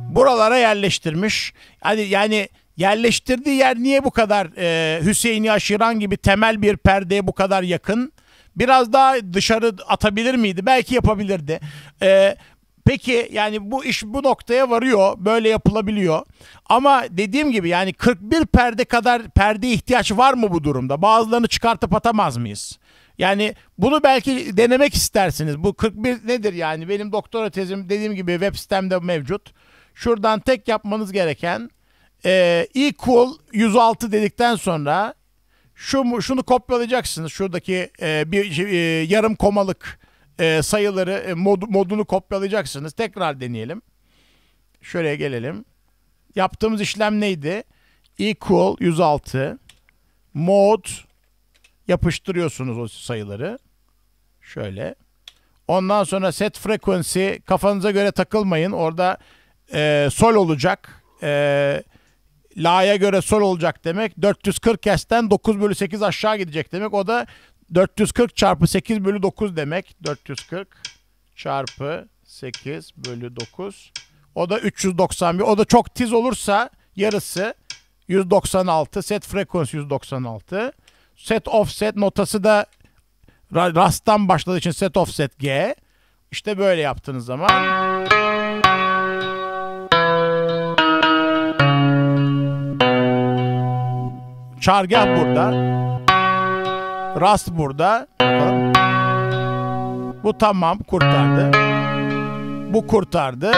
[SPEAKER 1] Buralara yerleştirmiş. Hadi yani yerleştirdiği yer niye bu kadar e, Hüseyin'i aşıran gibi temel bir perdeye bu kadar yakın? Biraz daha dışarı atabilir miydi? Belki yapabilirdi. Ee, Peki yani bu iş bu noktaya varıyor. Böyle yapılabiliyor. Ama dediğim gibi yani 41 perde kadar perde ihtiyaç var mı bu durumda? Bazılarını çıkartıp atamaz mıyız? Yani bunu belki denemek istersiniz. Bu 41 nedir yani? Benim doktora tezim dediğim gibi web sistemde mevcut. Şuradan tek yapmanız gereken e, equal 106 dedikten sonra şu şunu kopyalayacaksınız. Şuradaki e, bir e, yarım komalık e, sayıları e, mod, modunu kopyalayacaksınız. Tekrar deneyelim. Şöyle gelelim. Yaptığımız işlem neydi? Equal 106 mod yapıştırıyorsunuz o sayıları. Şöyle. Ondan sonra set frequency kafanıza göre takılmayın. Orada e, sol olacak. Eee la'ya göre sol olacak demek. 440 kesten 9 bölü 8 aşağı gidecek demek. O da 440 çarpı 8 bölü 9 demek. 440 çarpı 8 bölü 9. O da 391. O da çok tiz olursa yarısı 196. Set frekans 196. Set offset notası da rasttan başladığı için set offset G. İşte böyle yaptığınız zaman... Çargah burada. Rast burada. Bu tamam kurtardı. Bu kurtardı.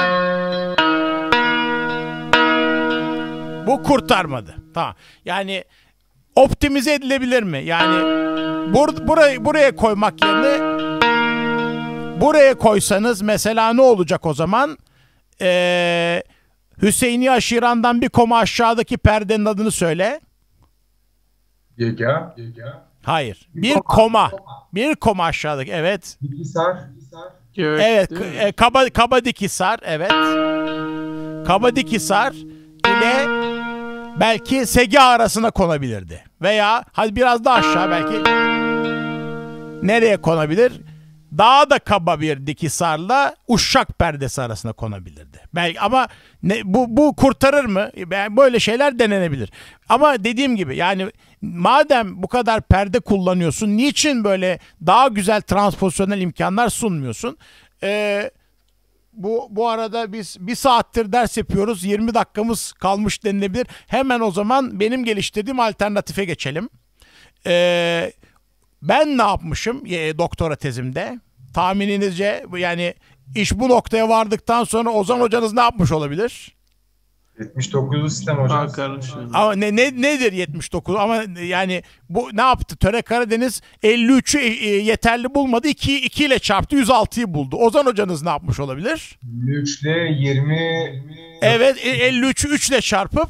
[SPEAKER 1] Bu kurtarmadı. Tamam. Yani optimize edilebilir mi? Yani bur burayı buraya koymak yerine buraya koysanız mesela ne olacak o zaman? Ee, Hüseyin'i aşirandan bir koma aşağıdaki perdenin adını söyle. Yega. Yega. Hayır. Bir koma. Bir koma aşağıdaki. Evet. Dikisar. evet. evet. E, kaba, kaba Dikisar. Evet. Kaba Dikisar ile belki Segi arasına konabilirdi. Veya hadi biraz daha aşağı belki nereye konabilir? daha da kaba bir dikisarla uşak perdesi arasına konabilirdi. Belki ama ne, bu bu kurtarır mı? Yani böyle şeyler denenebilir. Ama dediğim gibi yani madem bu kadar perde kullanıyorsun niçin böyle daha güzel transpozisyonel imkanlar sunmuyorsun? Eee bu, bu arada biz bir saattir ders yapıyoruz. 20 dakikamız kalmış denilebilir. Hemen o zaman benim geliştirdiğim alternatife geçelim. Ee, ben ne yapmışım e, doktora tezimde? Tahmininizce yani iş bu noktaya vardıktan sonra Ozan hocanız ne yapmış olabilir? 79'u sistem hocam. Ama ne, ne, nedir 79? Ama yani bu ne yaptı? Töre Karadeniz 53'ü e, e, yeterli bulmadı. 2, 2 ile çarptı. 106'yı buldu. Ozan hocanız ne yapmış olabilir? 3 ile 20... Evet 53'ü e, 3 ile çarpıp.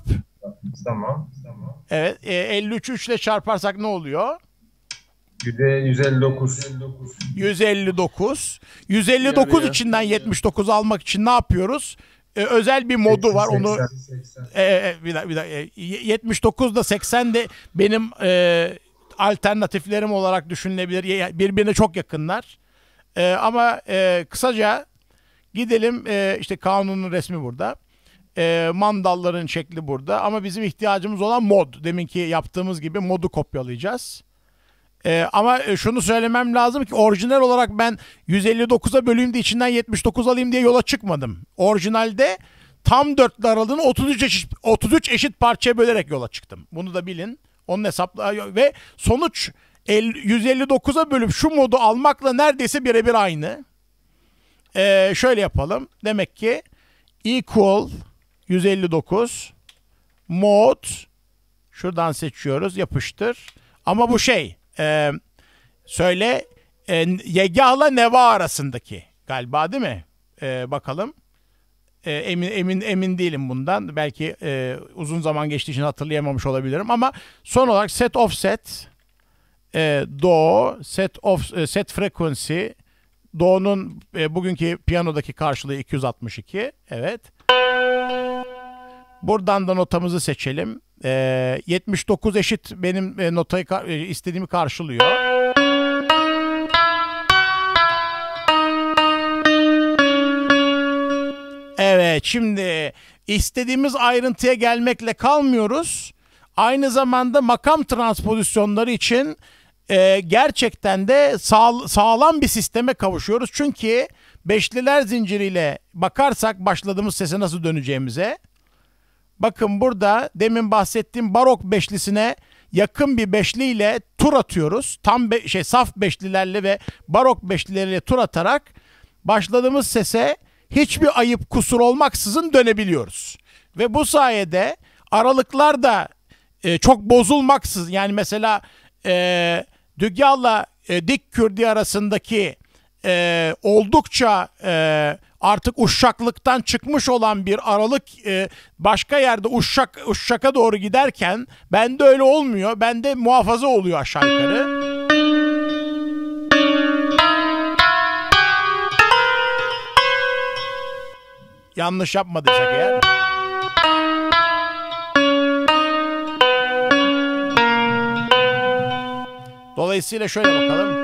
[SPEAKER 1] Tamam. tamam. Evet 53'ü e, 3 ile çarparsak ne oluyor? 159. 159. 159 içinden 79 almak için ne yapıyoruz? Ee, özel bir modu var. onu 80. E, e, bir dakika, bir dakika. 79 e, da 80 de benim e, alternatiflerim olarak düşünülebilir. Birbirine çok yakınlar. E, ama e, kısaca gidelim e, işte kanunun resmi burada. E, mandalların şekli burada. Ama bizim ihtiyacımız olan mod. Deminki yaptığımız gibi modu kopyalayacağız. Ee, ama e, şunu söylemem lazım ki orijinal olarak ben 159'a böleyim de içinden 79 alayım diye yola çıkmadım. Orijinalde tam dörtlü aralığını 33 eşit, 33 eşit parçaya bölerek yola çıktım. Bunu da bilin. Onun hesapla ve sonuç 159'a bölüp şu modu almakla neredeyse birebir aynı. Ee, şöyle yapalım. Demek ki equal 159 mod şuradan seçiyoruz yapıştır. Ama bu şey e, söyle e, Yegah'la Neva arasındaki galiba değil mi? E, bakalım. E, emin emin emin değilim bundan. Belki e, uzun zaman geçtiği için hatırlayamamış olabilirim ama son olarak set offset e, do set of e, set frequency do'nun e, bugünkü piyanodaki karşılığı 262. Evet. Buradan da notamızı seçelim. E, 79 eşit benim e, notayı e, istediğimi karşılıyor. Evet şimdi istediğimiz ayrıntıya gelmekle kalmıyoruz. Aynı zamanda makam transpozisyonları için e, gerçekten de sağ, sağlam bir sisteme kavuşuyoruz. Çünkü beşliler zinciriyle bakarsak başladığımız sese nasıl döneceğimize Bakın burada demin bahsettiğim barok beşlisine yakın bir beşliyle tur atıyoruz. Tam be, şey saf beşlilerle ve barok beşlileriyle tur atarak başladığımız sese hiçbir ayıp kusur olmaksızın dönebiliyoruz. Ve bu sayede aralıklar da e, çok bozulmaksız yani mesela e, Dügyal'la e, Dik Kürdi arasındaki e, oldukça e, artık uşaklıktan çıkmış olan bir aralık e, başka yerde uşak uşaka doğru giderken bende öyle olmuyor. Bende muhafaza oluyor aşağı yukarı. Yanlış yapmadı eğer. Dolayısıyla şöyle bakalım.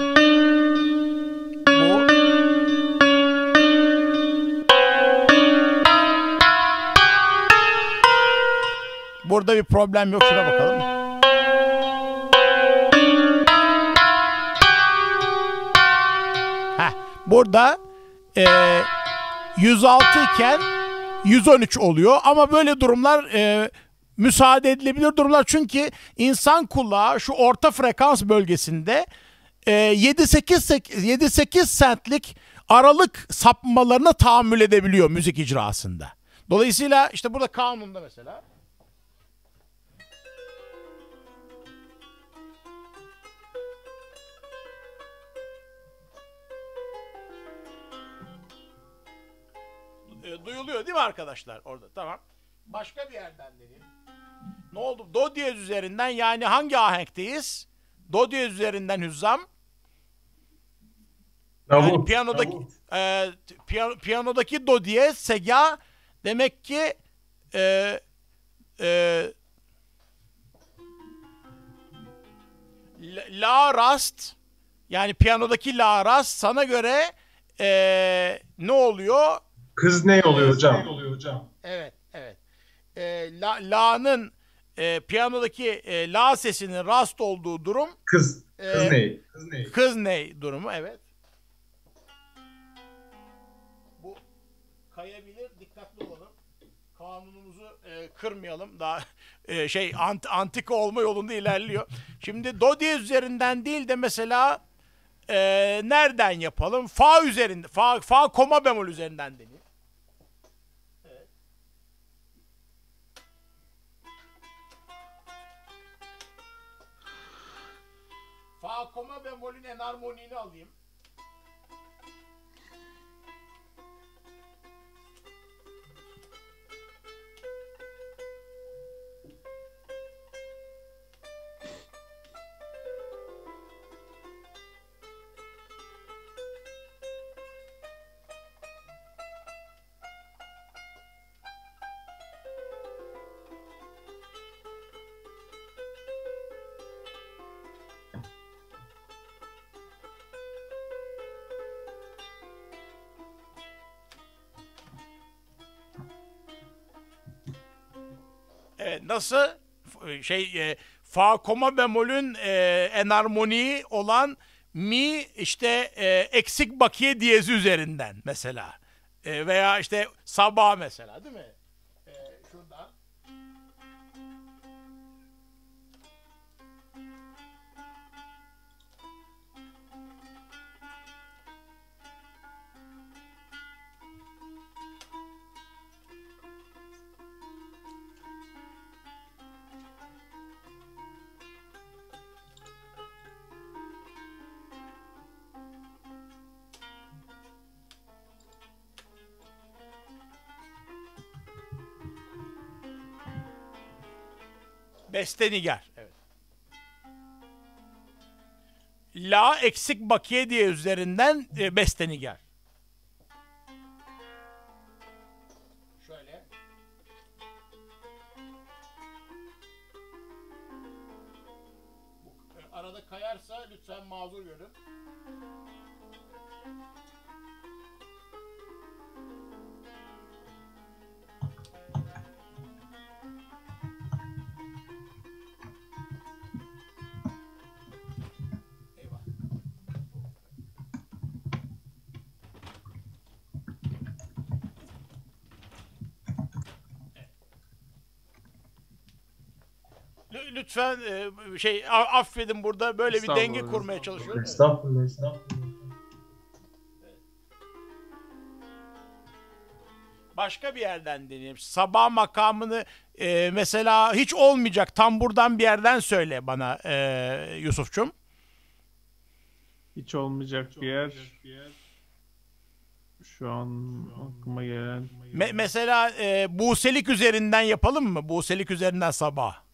[SPEAKER 1] burada bir problem yok. Şuna bakalım. Heh, burada e, 106 iken 113 oluyor ama böyle durumlar e, müsaade edilebilir durumlar çünkü insan kulağı şu orta frekans bölgesinde e, 7-8 sentlik aralık sapmalarına tahammül edebiliyor müzik icrasında. Dolayısıyla işte burada kanunda mesela Duyuluyor değil mi arkadaşlar orada? Tamam. Başka bir yerden deneyelim. Ne oldu? Do diyez üzerinden yani hangi ahenkteyiz? Do diyez üzerinden hüzzam. Davul, yani piyanodaki e, piyano, piyanodaki do diyez sega demek ki e, e, la rast yani piyanodaki la rast sana göre e, ne oluyor? Kız
[SPEAKER 2] ne oluyor Kız hocam? Ne
[SPEAKER 1] oluyor hocam? Evet, evet. E, la, la'nın e, piyanodaki e, la sesinin rast olduğu durum kız e, kız e, ney? Kız ney? Kız ney durumu evet. Bu kayabilir. Dikkatli olalım. Kanunumuzu e, kırmayalım. Daha e, şey ant, antika olma yolunda ilerliyor. Şimdi do diye üzerinden değil de mesela e, nereden yapalım? Fa üzerinde. Fa, fa koma bemol üzerinden deniyor. Akoma ve bemolün enarmonini alayım. nasıl e, şey e, fa koma bemolün e, enarmoni olan mi işte e, eksik bakiye diyezi üzerinden mesela e, veya işte sabah mesela değil mi? Beste Niger, Evet. La eksik bakiye diye üzerinden e, beste Niger. Şöyle. E, arada kayarsa lütfen mazur görün. lütfen e, şey affedin burada böyle bir denge kurmaya çalışıyorum. Estağfurullah,
[SPEAKER 2] estağfurullah.
[SPEAKER 1] başka bir yerden deneyeyim. Sabah makamını e, mesela hiç olmayacak tam buradan bir yerden söyle bana e, Yusuf'cum. Hiç olmayacak hiç bir yer. yer. Şu an aklıma gelen. Me- mesela e, Buselik üzerinden yapalım mı? Buselik üzerinden sabah.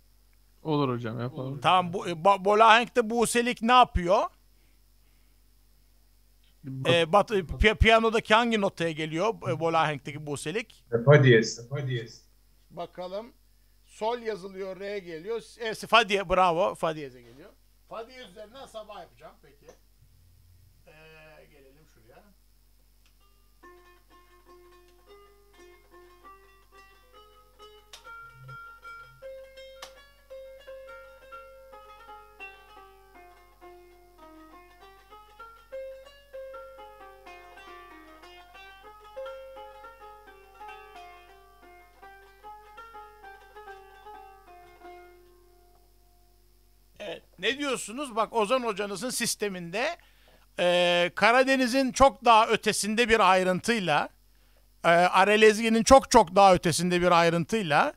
[SPEAKER 1] Olur hocam yapalım. Tamam bu e, ba, Bolahenk'te Buselik ne yapıyor? Ba e, bat, e, pi, piyanodaki hangi notaya geliyor e, Bolahenk'teki Buselik? Fa diyez. Fa diyez. Bakalım. Sol yazılıyor, re geliyor. E, fa diye, bravo. Fa diyez'e geliyor. Fa diyez üzerinden sabah yapacağım peki. E, Ne diyorsunuz? Bak Ozan hocanızın sisteminde e, Karadeniz'in çok daha ötesinde bir ayrıntıyla e, Arelezgi'nin çok çok daha ötesinde bir ayrıntıyla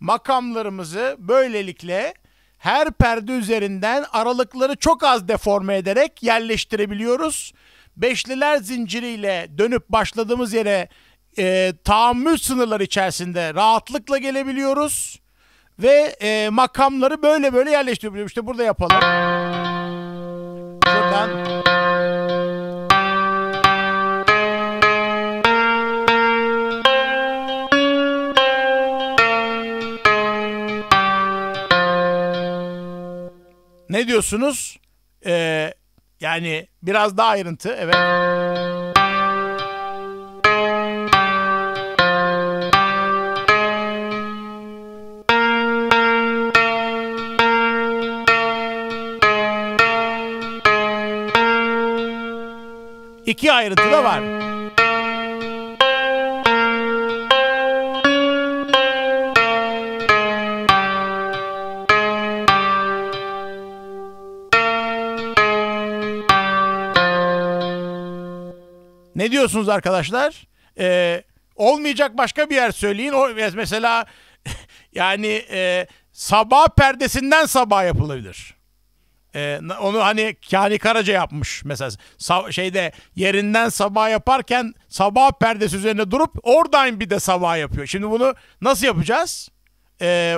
[SPEAKER 1] makamlarımızı böylelikle her perde üzerinden aralıkları çok az deforme ederek yerleştirebiliyoruz. Beşliler zinciriyle dönüp başladığımız yere e, tahammül sınırları içerisinde rahatlıkla gelebiliyoruz ve e, makamları böyle böyle yerleştiriyorum. İşte burada yapalım. Şuradan. Ne diyorsunuz? Ee, yani biraz daha ayrıntı. Evet. iki ayrıntı da var. Ne diyorsunuz arkadaşlar? Ee, olmayacak başka bir yer söyleyin. O, mesela yani e, sabah perdesinden sabah yapılabilir. Ee, onu hani Kani Karaca yapmış mesela şeyde yerinden sabah yaparken sabah perdesi üzerine durup oradan bir de sabah yapıyor. Şimdi bunu nasıl yapacağız? Ee,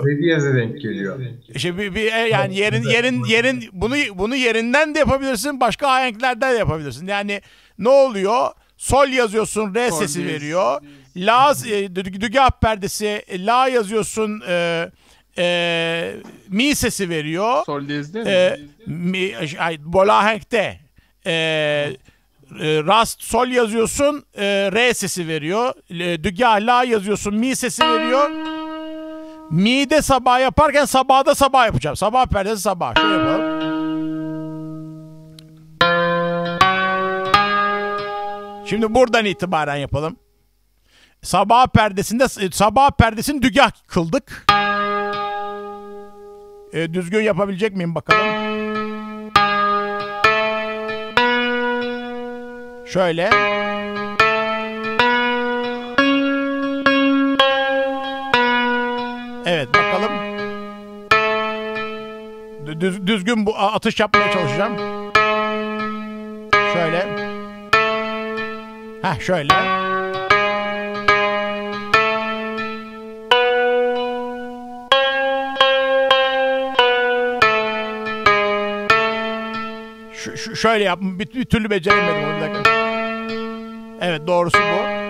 [SPEAKER 2] denk geliyor.
[SPEAKER 1] İşte bir, bir yani yerin yerin yerin bunu bunu yerinden de yapabilirsin, başka ahenklerden de yapabilirsin. Yani ne oluyor? Sol yazıyorsun, re sesi veriyor. La dügah perdesi, la yazıyorsun, e, e, mi sesi veriyor. Sol diyezde mi? E, mi ay, bolahenkte. E, e, rast sol yazıyorsun e, re sesi veriyor. E, dügah la yazıyorsun mi sesi veriyor. Mi de sabah yaparken sabahda sabah yapacağım. Sabah perdesi sabah. Şöyle yapalım. Şimdi buradan itibaren yapalım. Sabah perdesinde e, sabah perdesini dügah kıldık. E, düzgün yapabilecek miyim bakalım. Şöyle. Evet bakalım. Düz, düzgün bu atış yapmaya çalışacağım. Şöyle. Ha şöyle. Ş- şöyle yap. Bir, bir türlü beceremedim onu. Bir Evet doğrusu bu.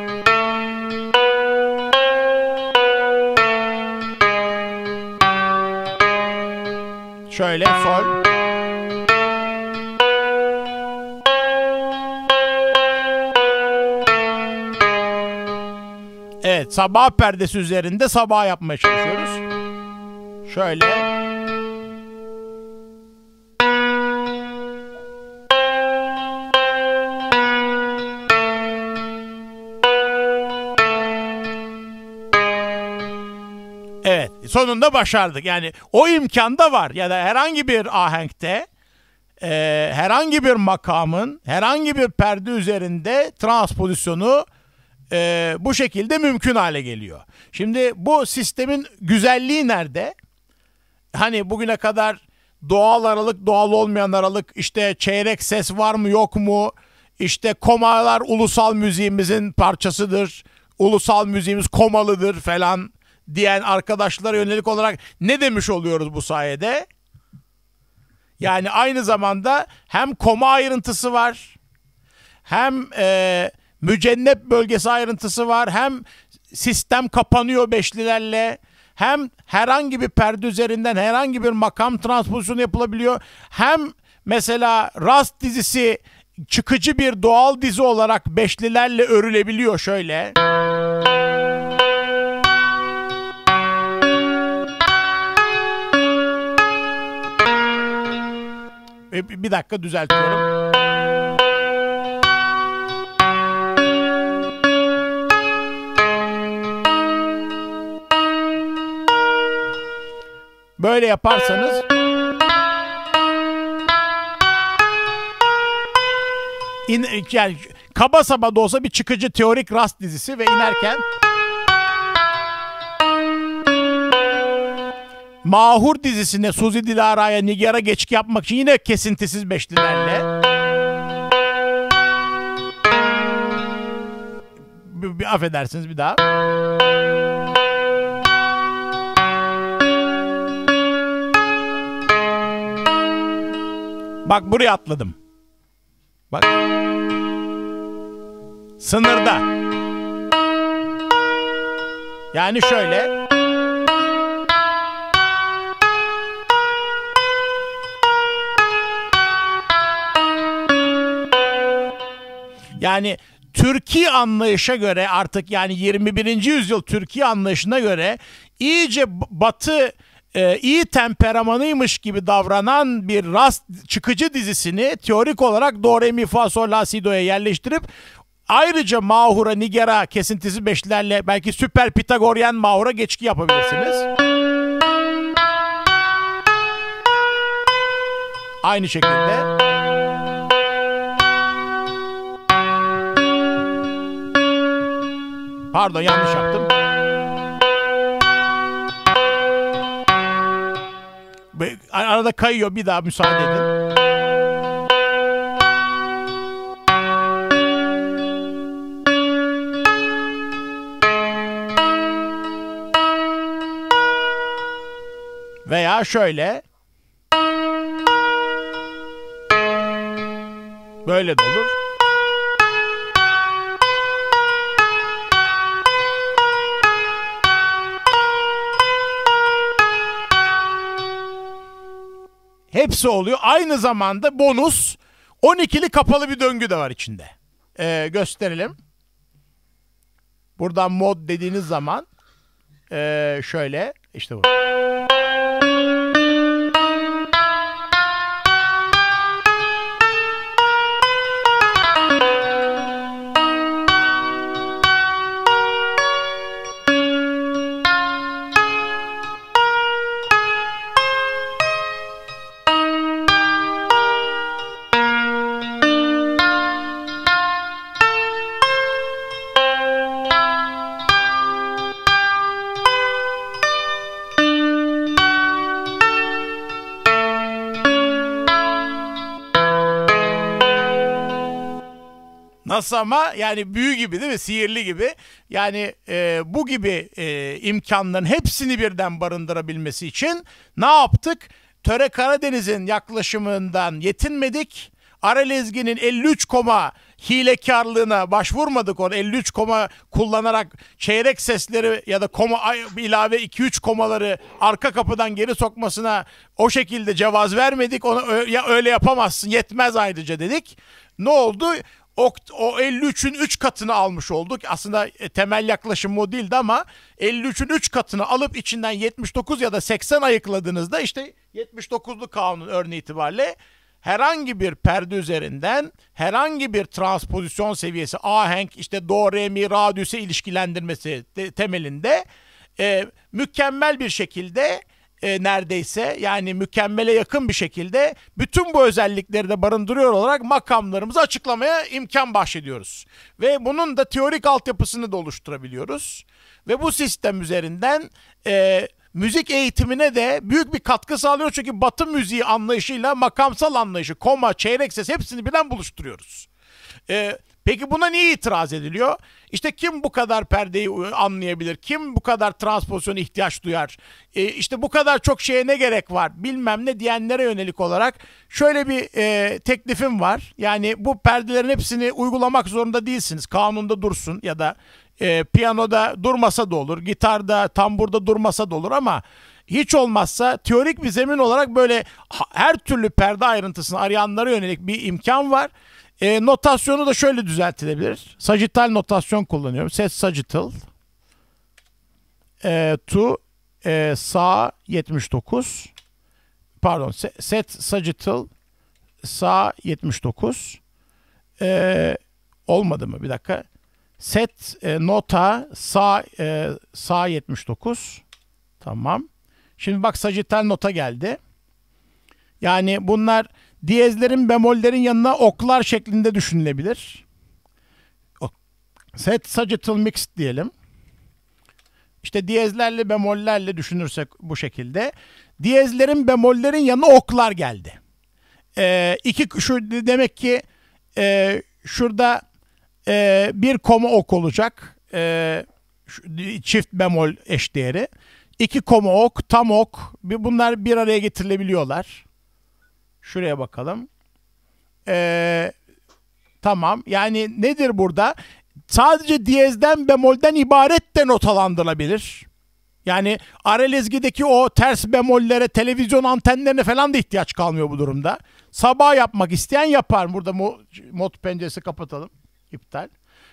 [SPEAKER 1] Şöyle sol. Evet sabah perdesi üzerinde sabah yapmaya çalışıyoruz. Şöyle. sonunda başardık. Yani o imkan da var ya da herhangi bir ahenkte e, herhangi bir makamın herhangi bir perde üzerinde transpozisyonu e, bu şekilde mümkün hale geliyor. Şimdi bu sistemin güzelliği nerede? Hani bugüne kadar doğal aralık, doğal olmayan aralık, işte çeyrek ses var mı yok mu? İşte komalar ulusal müziğimizin parçasıdır. Ulusal müziğimiz komalıdır falan diyen arkadaşlara yönelik olarak ne demiş oluyoruz bu sayede? Yani aynı zamanda hem koma ayrıntısı var, hem e, mücennep bölgesi ayrıntısı var, hem sistem kapanıyor beşlilerle, hem herhangi bir perde üzerinden herhangi bir makam transpozisyonu yapılabiliyor, hem mesela Rast dizisi çıkıcı bir doğal dizi olarak beşlilerle örülebiliyor şöyle. E, bir dakika düzeltiyorum. Böyle yaparsanız in, yani kaba saba da olsa bir çıkıcı teorik rast dizisi ve inerken Mahur dizisinde Suzi Dilara'ya Nigar'a geçki yapmak için yine kesintisiz beşlilerle. Bir, bir affedersiniz bir daha. Bak buraya atladım. Bak. Sınırda. Yani şöyle. Yani Türkiye anlayışa göre artık yani 21. yüzyıl Türkiye anlayışına göre iyice batı e, iyi temperamanıymış gibi davranan bir rast çıkıcı dizisini teorik olarak Do Re Mi Fa Sol La Si Do'ya yerleştirip ayrıca Mahura Nigera kesintisi beşlerle belki süper Pitagoryen Mahura geçki yapabilirsiniz. Aynı şekilde Pardon yanlış yaptım. Arada kayıyor bir daha müsaade edin. Veya şöyle. Böyle de olur. Hepsi oluyor. Aynı zamanda bonus 12'li kapalı bir döngü de var içinde. Ee, gösterelim. Buradan mod dediğiniz zaman ee, şöyle işte bu. ama yani büyü gibi değil mi? Sihirli gibi. Yani e, bu gibi e, imkanların hepsini birden barındırabilmesi için ne yaptık? Töre Karadeniz'in yaklaşımından yetinmedik. Aralezgi'nin 53 koma hilekarlığına başvurmadık onu 53 koma kullanarak çeyrek sesleri ya da koma ilave 2-3 komaları arka kapıdan geri sokmasına o şekilde cevaz vermedik. onu ya öyle yapamazsın yetmez ayrıca dedik. Ne oldu? O, o 53'ün 3 katını almış olduk. Aslında e, temel yaklaşım o değildi ama 53'ün 3 katını alıp içinden 79 ya da 80 ayıkladığınızda işte 79'lu kanun örneği itibariyle herhangi bir perde üzerinden herhangi bir transpozisyon seviyesi ahenk işte do re mi radüse ilişkilendirmesi te- temelinde e, mükemmel bir şekilde e, neredeyse yani mükemmele yakın bir şekilde bütün bu özellikleri de barındırıyor olarak makamlarımızı açıklamaya imkan bahşediyoruz. Ve bunun da teorik altyapısını da oluşturabiliyoruz. Ve bu sistem üzerinden e, müzik eğitimine de büyük bir katkı sağlıyor. Çünkü batı müziği anlayışıyla makamsal anlayışı, koma, çeyrek ses hepsini birden buluşturuyoruz. E, Peki buna niye itiraz ediliyor? İşte kim bu kadar perdeyi anlayabilir? Kim bu kadar transpozisyona ihtiyaç duyar? E, işte bu kadar çok şeye ne gerek var? Bilmem ne diyenlere yönelik olarak şöyle bir e, teklifim var. Yani bu perdelerin hepsini uygulamak zorunda değilsiniz. Kanunda dursun ya da e, piyanoda durmasa da olur, gitarda, tamburda durmasa da olur ama hiç olmazsa teorik bir zemin olarak böyle her türlü perde ayrıntısını arayanlara yönelik bir imkan var. E, notasyonu da şöyle düzeltilebilir. Sagital notasyon kullanıyorum. Set sagital. E, to e, sağ 79. Pardon. Set sagital sağ 79. E, olmadı mı? Bir dakika. Set e, nota sağ e, sağ 79. Tamam. Şimdi bak sagital nota geldi. Yani bunlar Diyezlerin, bemollerin yanına oklar şeklinde düşünülebilir. Set sagittal mix diyelim. İşte diyezlerle bemollerle düşünürsek bu şekilde. Diyezlerin bemollerin yanına oklar geldi. Ee, iki şu demek ki e, şurada e, bir koma ok olacak. E, çift bemol eşdeğeri. İki koma ok, tam ok. Bunlar bir araya getirilebiliyorlar. Şuraya bakalım. Ee, tamam. Yani nedir burada? Sadece diyezden bemolden ibaret de notalandırılabilir. Yani aralezgideki o ters bemollere, televizyon antenlerine falan da ihtiyaç kalmıyor bu durumda. Sabah yapmak isteyen yapar. Burada mod penceresi kapatalım. İptal.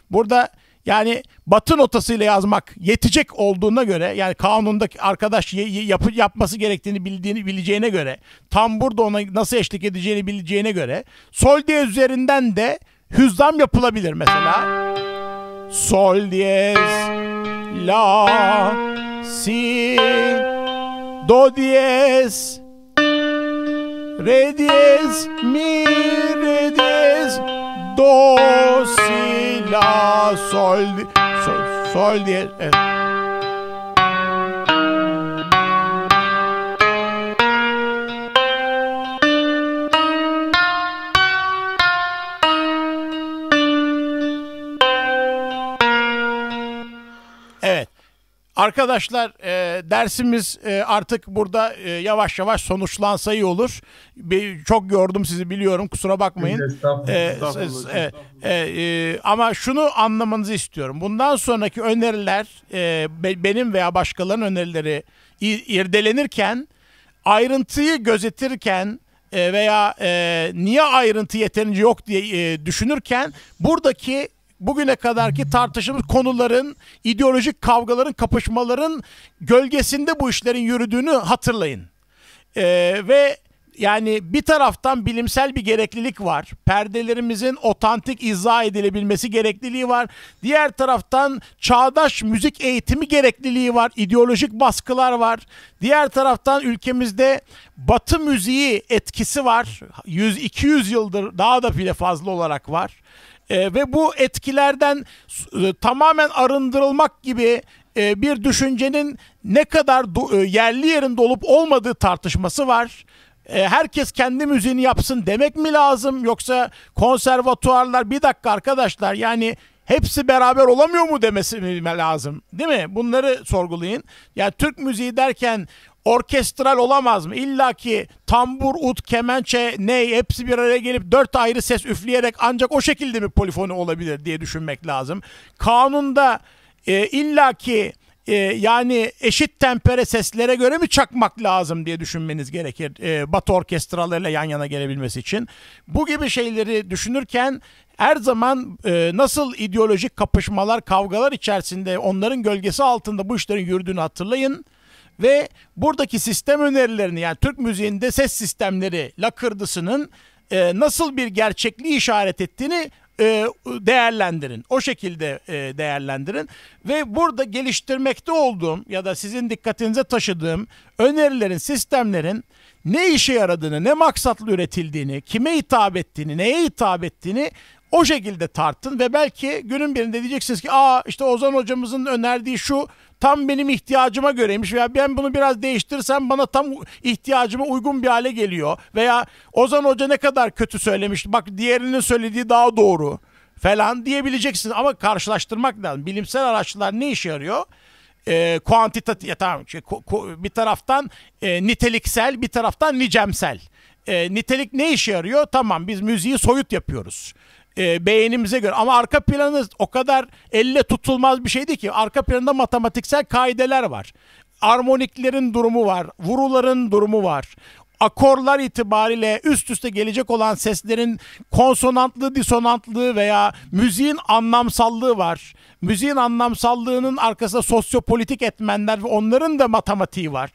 [SPEAKER 1] Burada yani batı notasıyla yazmak yetecek olduğuna göre yani kanundaki arkadaş yapı, yapması gerektiğini bildiğini bileceğine göre tam burada ona nasıl eşlik edeceğini bileceğine göre sol diye üzerinden de hüzdam yapılabilir mesela. Sol diyez la si do diyez re diyez mi re diyez do si la sol, sol, sol, diez. Eh. Arkadaşlar e, dersimiz e, artık burada e, yavaş yavaş sonuçlansa iyi olur. Bir, çok yordum sizi biliyorum kusura bakmayın. Estağfurullah, e, estağfurullah, e, e, e, ama şunu anlamanızı istiyorum. Bundan sonraki öneriler e, benim veya başkalarının önerileri irdelenirken ayrıntıyı gözetirken e, veya e, niye ayrıntı yeterince yok diye e, düşünürken buradaki bugüne kadarki tartışımız konuların, ideolojik kavgaların, kapışmaların gölgesinde bu işlerin yürüdüğünü hatırlayın. Ee, ve yani bir taraftan bilimsel bir gereklilik var. Perdelerimizin otantik izah edilebilmesi gerekliliği var. Diğer taraftan çağdaş müzik eğitimi gerekliliği var. İdeolojik baskılar var. Diğer taraftan ülkemizde batı müziği etkisi var. 100-200 yıldır daha da bile fazla olarak var e, ve bu etkilerden e, tamamen arındırılmak gibi e, bir düşüncenin ne kadar do- e, yerli yerinde olup olmadığı tartışması var e, herkes kendi müziğini yapsın demek mi lazım yoksa konservatuarlar bir dakika arkadaşlar yani hepsi beraber olamıyor mu demesi mi lazım değil mi? Bunları sorgulayın. Ya yani Türk müziği derken orkestral olamaz mı? İlla ki tambur, ut, kemençe, ney hepsi bir araya gelip dört ayrı ses üfleyerek ancak o şekilde mi polifoni olabilir diye düşünmek lazım. Kanunda e, illa ki e, yani eşit tempere seslere göre mi çakmak lazım diye düşünmeniz gerekir. E, batı orkestralarıyla yan yana gelebilmesi için. Bu gibi şeyleri düşünürken her zaman e, nasıl ideolojik kapışmalar, kavgalar içerisinde onların gölgesi altında bu işlerin yürüdüğünü hatırlayın ve buradaki sistem önerilerini yani Türk müziğinde ses sistemleri lakırdısının e, nasıl bir gerçekliği işaret ettiğini e, değerlendirin. O şekilde e, değerlendirin ve burada geliştirmekte olduğum ya da sizin dikkatinize taşıdığım önerilerin, sistemlerin ne işe yaradığını, ne maksatlı üretildiğini, kime hitap ettiğini, neye hitap ettiğini o şekilde tartın ve belki günün birinde diyeceksiniz ki aa işte Ozan hocamızın önerdiği şu tam benim ihtiyacıma göreymiş veya ben bunu biraz değiştirsem bana tam ihtiyacıma uygun bir hale geliyor veya Ozan hoca ne kadar kötü söylemiş bak diğerinin söylediği daha doğru falan diyebileceksiniz ama karşılaştırmak lazım. Bilimsel araçlar ne işe yarıyor? E, kuantitatif ya tamam şey, bir taraftan e, niteliksel bir taraftan nicemsel. E, nitelik ne işe yarıyor? Tamam biz müziği soyut yapıyoruz e, beğenimize göre. Ama arka planı o kadar elle tutulmaz bir şeydi ki. Arka planda matematiksel kaideler var. Armoniklerin durumu var. Vuruların durumu var akorlar itibariyle üst üste gelecek olan seslerin konsonantlı, disonantlığı veya müziğin anlamsallığı var. Müziğin anlamsallığının arkasında sosyopolitik etmenler ve onların da matematiği var.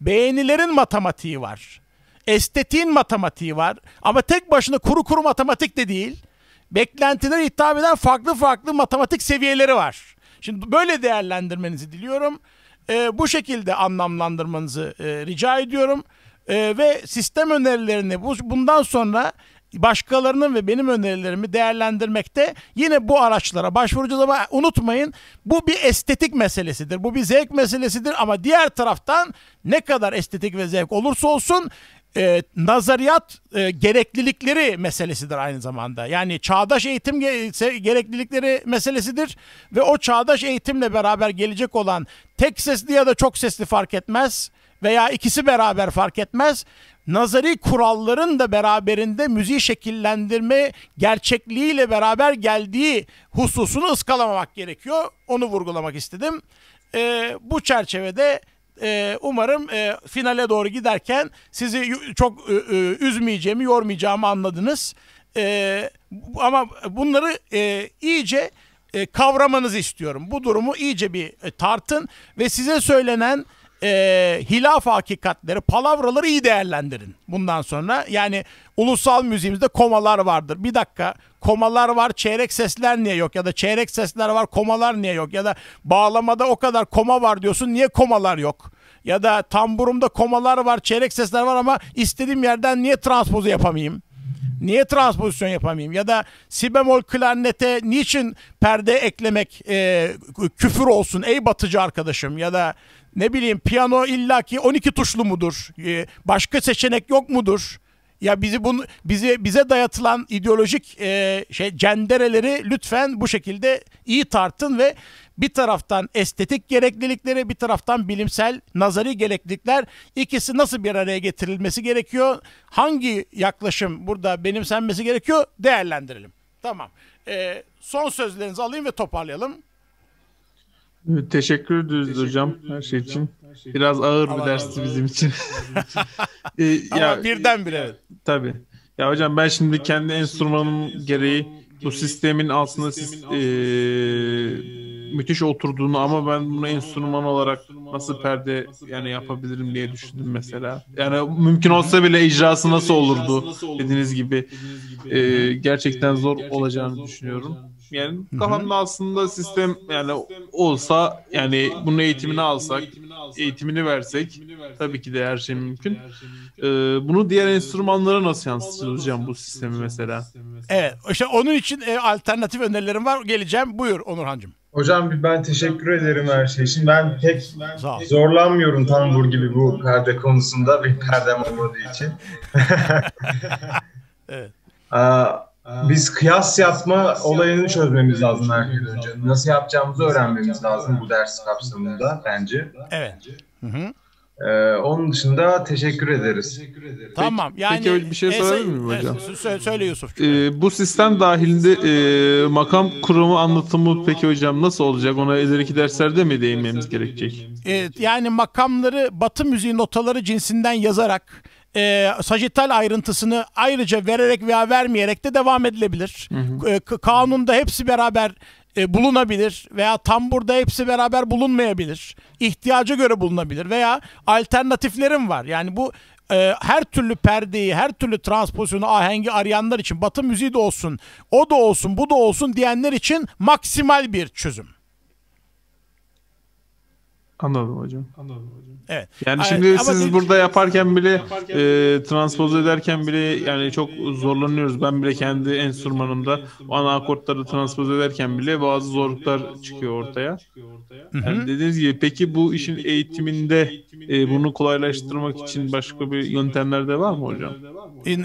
[SPEAKER 1] Beğenilerin matematiği var. Estetiğin matematiği var. Ama tek başına kuru kuru matematik de değil beklentiler hitap eden farklı farklı matematik seviyeleri var. Şimdi böyle değerlendirmenizi diliyorum. E, bu şekilde anlamlandırmanızı e, rica ediyorum. E, ve sistem önerilerini bu, bundan sonra başkalarının ve benim önerilerimi değerlendirmekte yine bu araçlara başvuracağız ama unutmayın bu bir estetik meselesidir. Bu bir zevk meselesidir ama diğer taraftan ne kadar estetik ve zevk olursa olsun e, nazariyat e, gereklilikleri meselesidir aynı zamanda. Yani çağdaş eğitim gereklilikleri meselesidir ve o çağdaş eğitimle beraber gelecek olan tek sesli ya da çok sesli fark etmez veya ikisi beraber fark etmez. Nazari kuralların da beraberinde müziği şekillendirme gerçekliğiyle beraber geldiği hususunu ıskalamamak gerekiyor. Onu vurgulamak istedim. E, bu çerçevede ee, umarım e, finale doğru giderken sizi çok e, e, üzmeyeceğimi, yormayacağımı anladınız. Ee, ama bunları iyice e, kavramanızı istiyorum. Bu durumu iyice bir tartın ve size söylenen e, hilaf hakikatleri, palavraları iyi değerlendirin bundan sonra. Yani ulusal müziğimizde komalar vardır. Bir dakika komalar var çeyrek sesler niye yok ya da çeyrek sesler var komalar niye yok ya da bağlamada o kadar koma var diyorsun niye komalar yok? Ya da tamburumda komalar var çeyrek sesler var ama istediğim yerden niye transpozu yapamayayım? Niye transpozisyon yapamayayım? Ya da si bemol klarnete niçin perde eklemek e, küfür olsun ey batıcı arkadaşım? Ya da ne bileyim piyano illaki 12 tuşlu mudur? Ee, başka seçenek yok mudur? Ya bizi bunu bizi bize dayatılan ideolojik e, şey cendereleri lütfen bu şekilde iyi tartın ve bir taraftan estetik gereklilikleri bir taraftan bilimsel nazari gereklilikler ikisi nasıl bir araya getirilmesi gerekiyor? Hangi yaklaşım burada benimsenmesi gerekiyor? Değerlendirelim. Tamam. E, son sözlerinizi alayım ve toparlayalım.
[SPEAKER 2] Teşekkür ederiz hocam şey her şey için. Biraz ağır Allah bir dersti ağır. bizim için. e, ya, Ama
[SPEAKER 1] birden bile evet.
[SPEAKER 2] Tabii. Ya hocam ben şimdi kendi enstrümanım gereği bu sistemin altında siz, e, müthiş oturduğunu ama ben bunu enstrüman olarak nasıl perde yani yapabilirim diye düşündüm mesela. Yani mümkün olsa bile icrası nasıl olurdu dediğiniz gibi e, gerçekten e, zor olacağını düşünüyorum. Yani kafamda Hı-hı. aslında sistem yani olsa yani bunun eğitimini alsak, eğitimini versek tabii ki de her şey mümkün. Ee, bunu diğer enstrümanlara nasıl yansıtacağız bu sistemi mesela?
[SPEAKER 1] Evet işte onun için e, alternatif önerilerim var. Geleceğim. Buyur Onurhan'cığım. Hocam ben teşekkür ederim her şey için. Ben pek zorlanmıyorum tambur gibi bu perde konusunda bir perdem olmadığı için. evet.
[SPEAKER 2] Biz kıyas yapma olayını çözmemiz lazım her şeyden önce. Nasıl yapacağımızı öğrenmemiz lazım bu ders kapsamında bence. Evet. Hı hı. Ee, onun dışında teşekkür ederiz. Tamam. Yani Peki öyle bir şey e, söyler miyim hocam? E,
[SPEAKER 1] söyle, söyle Yusuf.
[SPEAKER 2] Ee, bu sistem dahilinde e, makam kurumu anlatımı peki hocam nasıl olacak? Ona ileriki derslerde mi değinmemiz gerekecek?
[SPEAKER 1] Ee, yani makamları Batı müziği notaları cinsinden yazarak e, sajital ayrıntısını ayrıca vererek veya vermeyerek de devam edilebilir. Hı hı. E, kanunda hepsi beraber e, bulunabilir veya tam burada hepsi beraber bulunmayabilir. İhtiyaca göre bulunabilir veya alternatiflerim var. Yani bu e, her türlü perdeyi, her türlü transpozisyonu, ahengi arayanlar için Batı müziği de olsun, o da olsun, bu da olsun diyenler için maksimal bir çözüm.
[SPEAKER 2] Anladım hocam. Anladım hocam. Evet. Yani Ay, şimdi siz burada şey- yaparken bile yaparken, e, transpoz ederken bile yani çok zorlanıyoruz. Ben bile kendi enstrümanımda ana akortları transpoz ederken bile bazı zorluklar çıkıyor ortaya. Yani dediğiniz gibi peki bu işin eğitiminde e, bunu kolaylaştırmak için başka bir yöntemler de var mı hocam?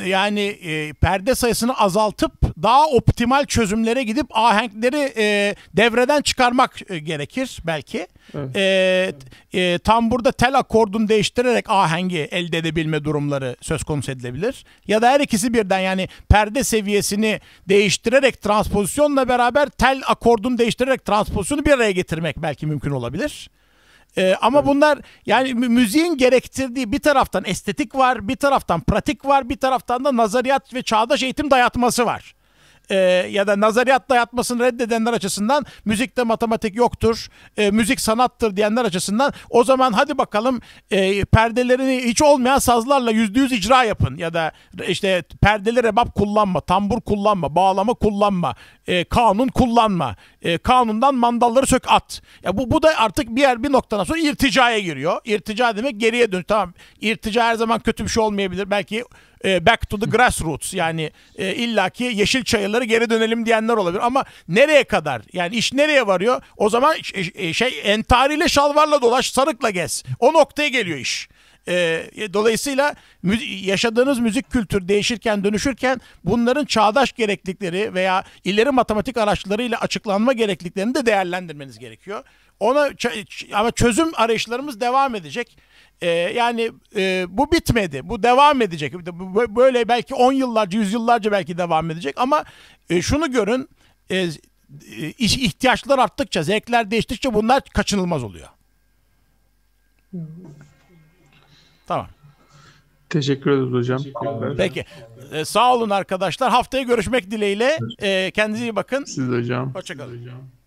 [SPEAKER 1] Yani e, perde sayısını azaltıp daha optimal çözümlere gidip ahenkleri e, devreden çıkarmak e, gerekir belki. Evet. E, e, tam burada tel akordunu değiştirerek ahengi elde edebilme durumları söz konusu edilebilir. Ya da her ikisi birden yani perde seviyesini değiştirerek transpozisyonla beraber tel akordunu değiştirerek transpozisyonu bir araya getirmek belki mümkün olabilir. Ee, ama evet. bunlar yani müziğin gerektirdiği bir taraftan estetik var, bir taraftan pratik var, bir taraftan da nazariyat ve çağdaş eğitim dayatması var e, ya da nazariyatla yatmasını reddedenler açısından müzikte matematik yoktur, e, müzik sanattır diyenler açısından o zaman hadi bakalım e, perdelerini hiç olmayan sazlarla yüzde yüz icra yapın ya da işte perdeli rebap kullanma, tambur kullanma, bağlama kullanma, e, kanun kullanma, e, kanundan mandalları sök at. Ya bu, bu da artık bir yer bir noktadan sonra irticaya giriyor. İrtica demek geriye dön. Tamam irtica her zaman kötü bir şey olmayabilir. Belki e, back to the grassroots yani e, illaki yeşil çayırları geri dönelim diyenler olabilir ama nereye kadar yani iş nereye varıyor o zaman e, e, şey entariyle şalvarla dolaş sarıkla gez o noktaya geliyor iş. E, e, dolayısıyla yaşadığınız müzik kültür değişirken dönüşürken bunların çağdaş gereklilikleri veya ileri matematik araçlarıyla açıklanma gerekliliklerini de değerlendirmeniz gerekiyor. Ona ama çözüm arayışlarımız devam edecek. Ee, yani e, bu bitmedi. Bu devam edecek. Böyle belki 10 yıllarca, yüzyıllarca belki devam edecek ama e, şunu görün. E, e ihtiyaçlar arttıkça, zevkler değiştikçe bunlar kaçınılmaz oluyor.
[SPEAKER 2] Tamam. Teşekkür ederiz hocam.
[SPEAKER 1] Peki. Ee, sağ olun arkadaşlar. Haftaya görüşmek dileğiyle. Ee, kendinize iyi bakın. Siz hocam. Hoşçakalın. Siz hocam.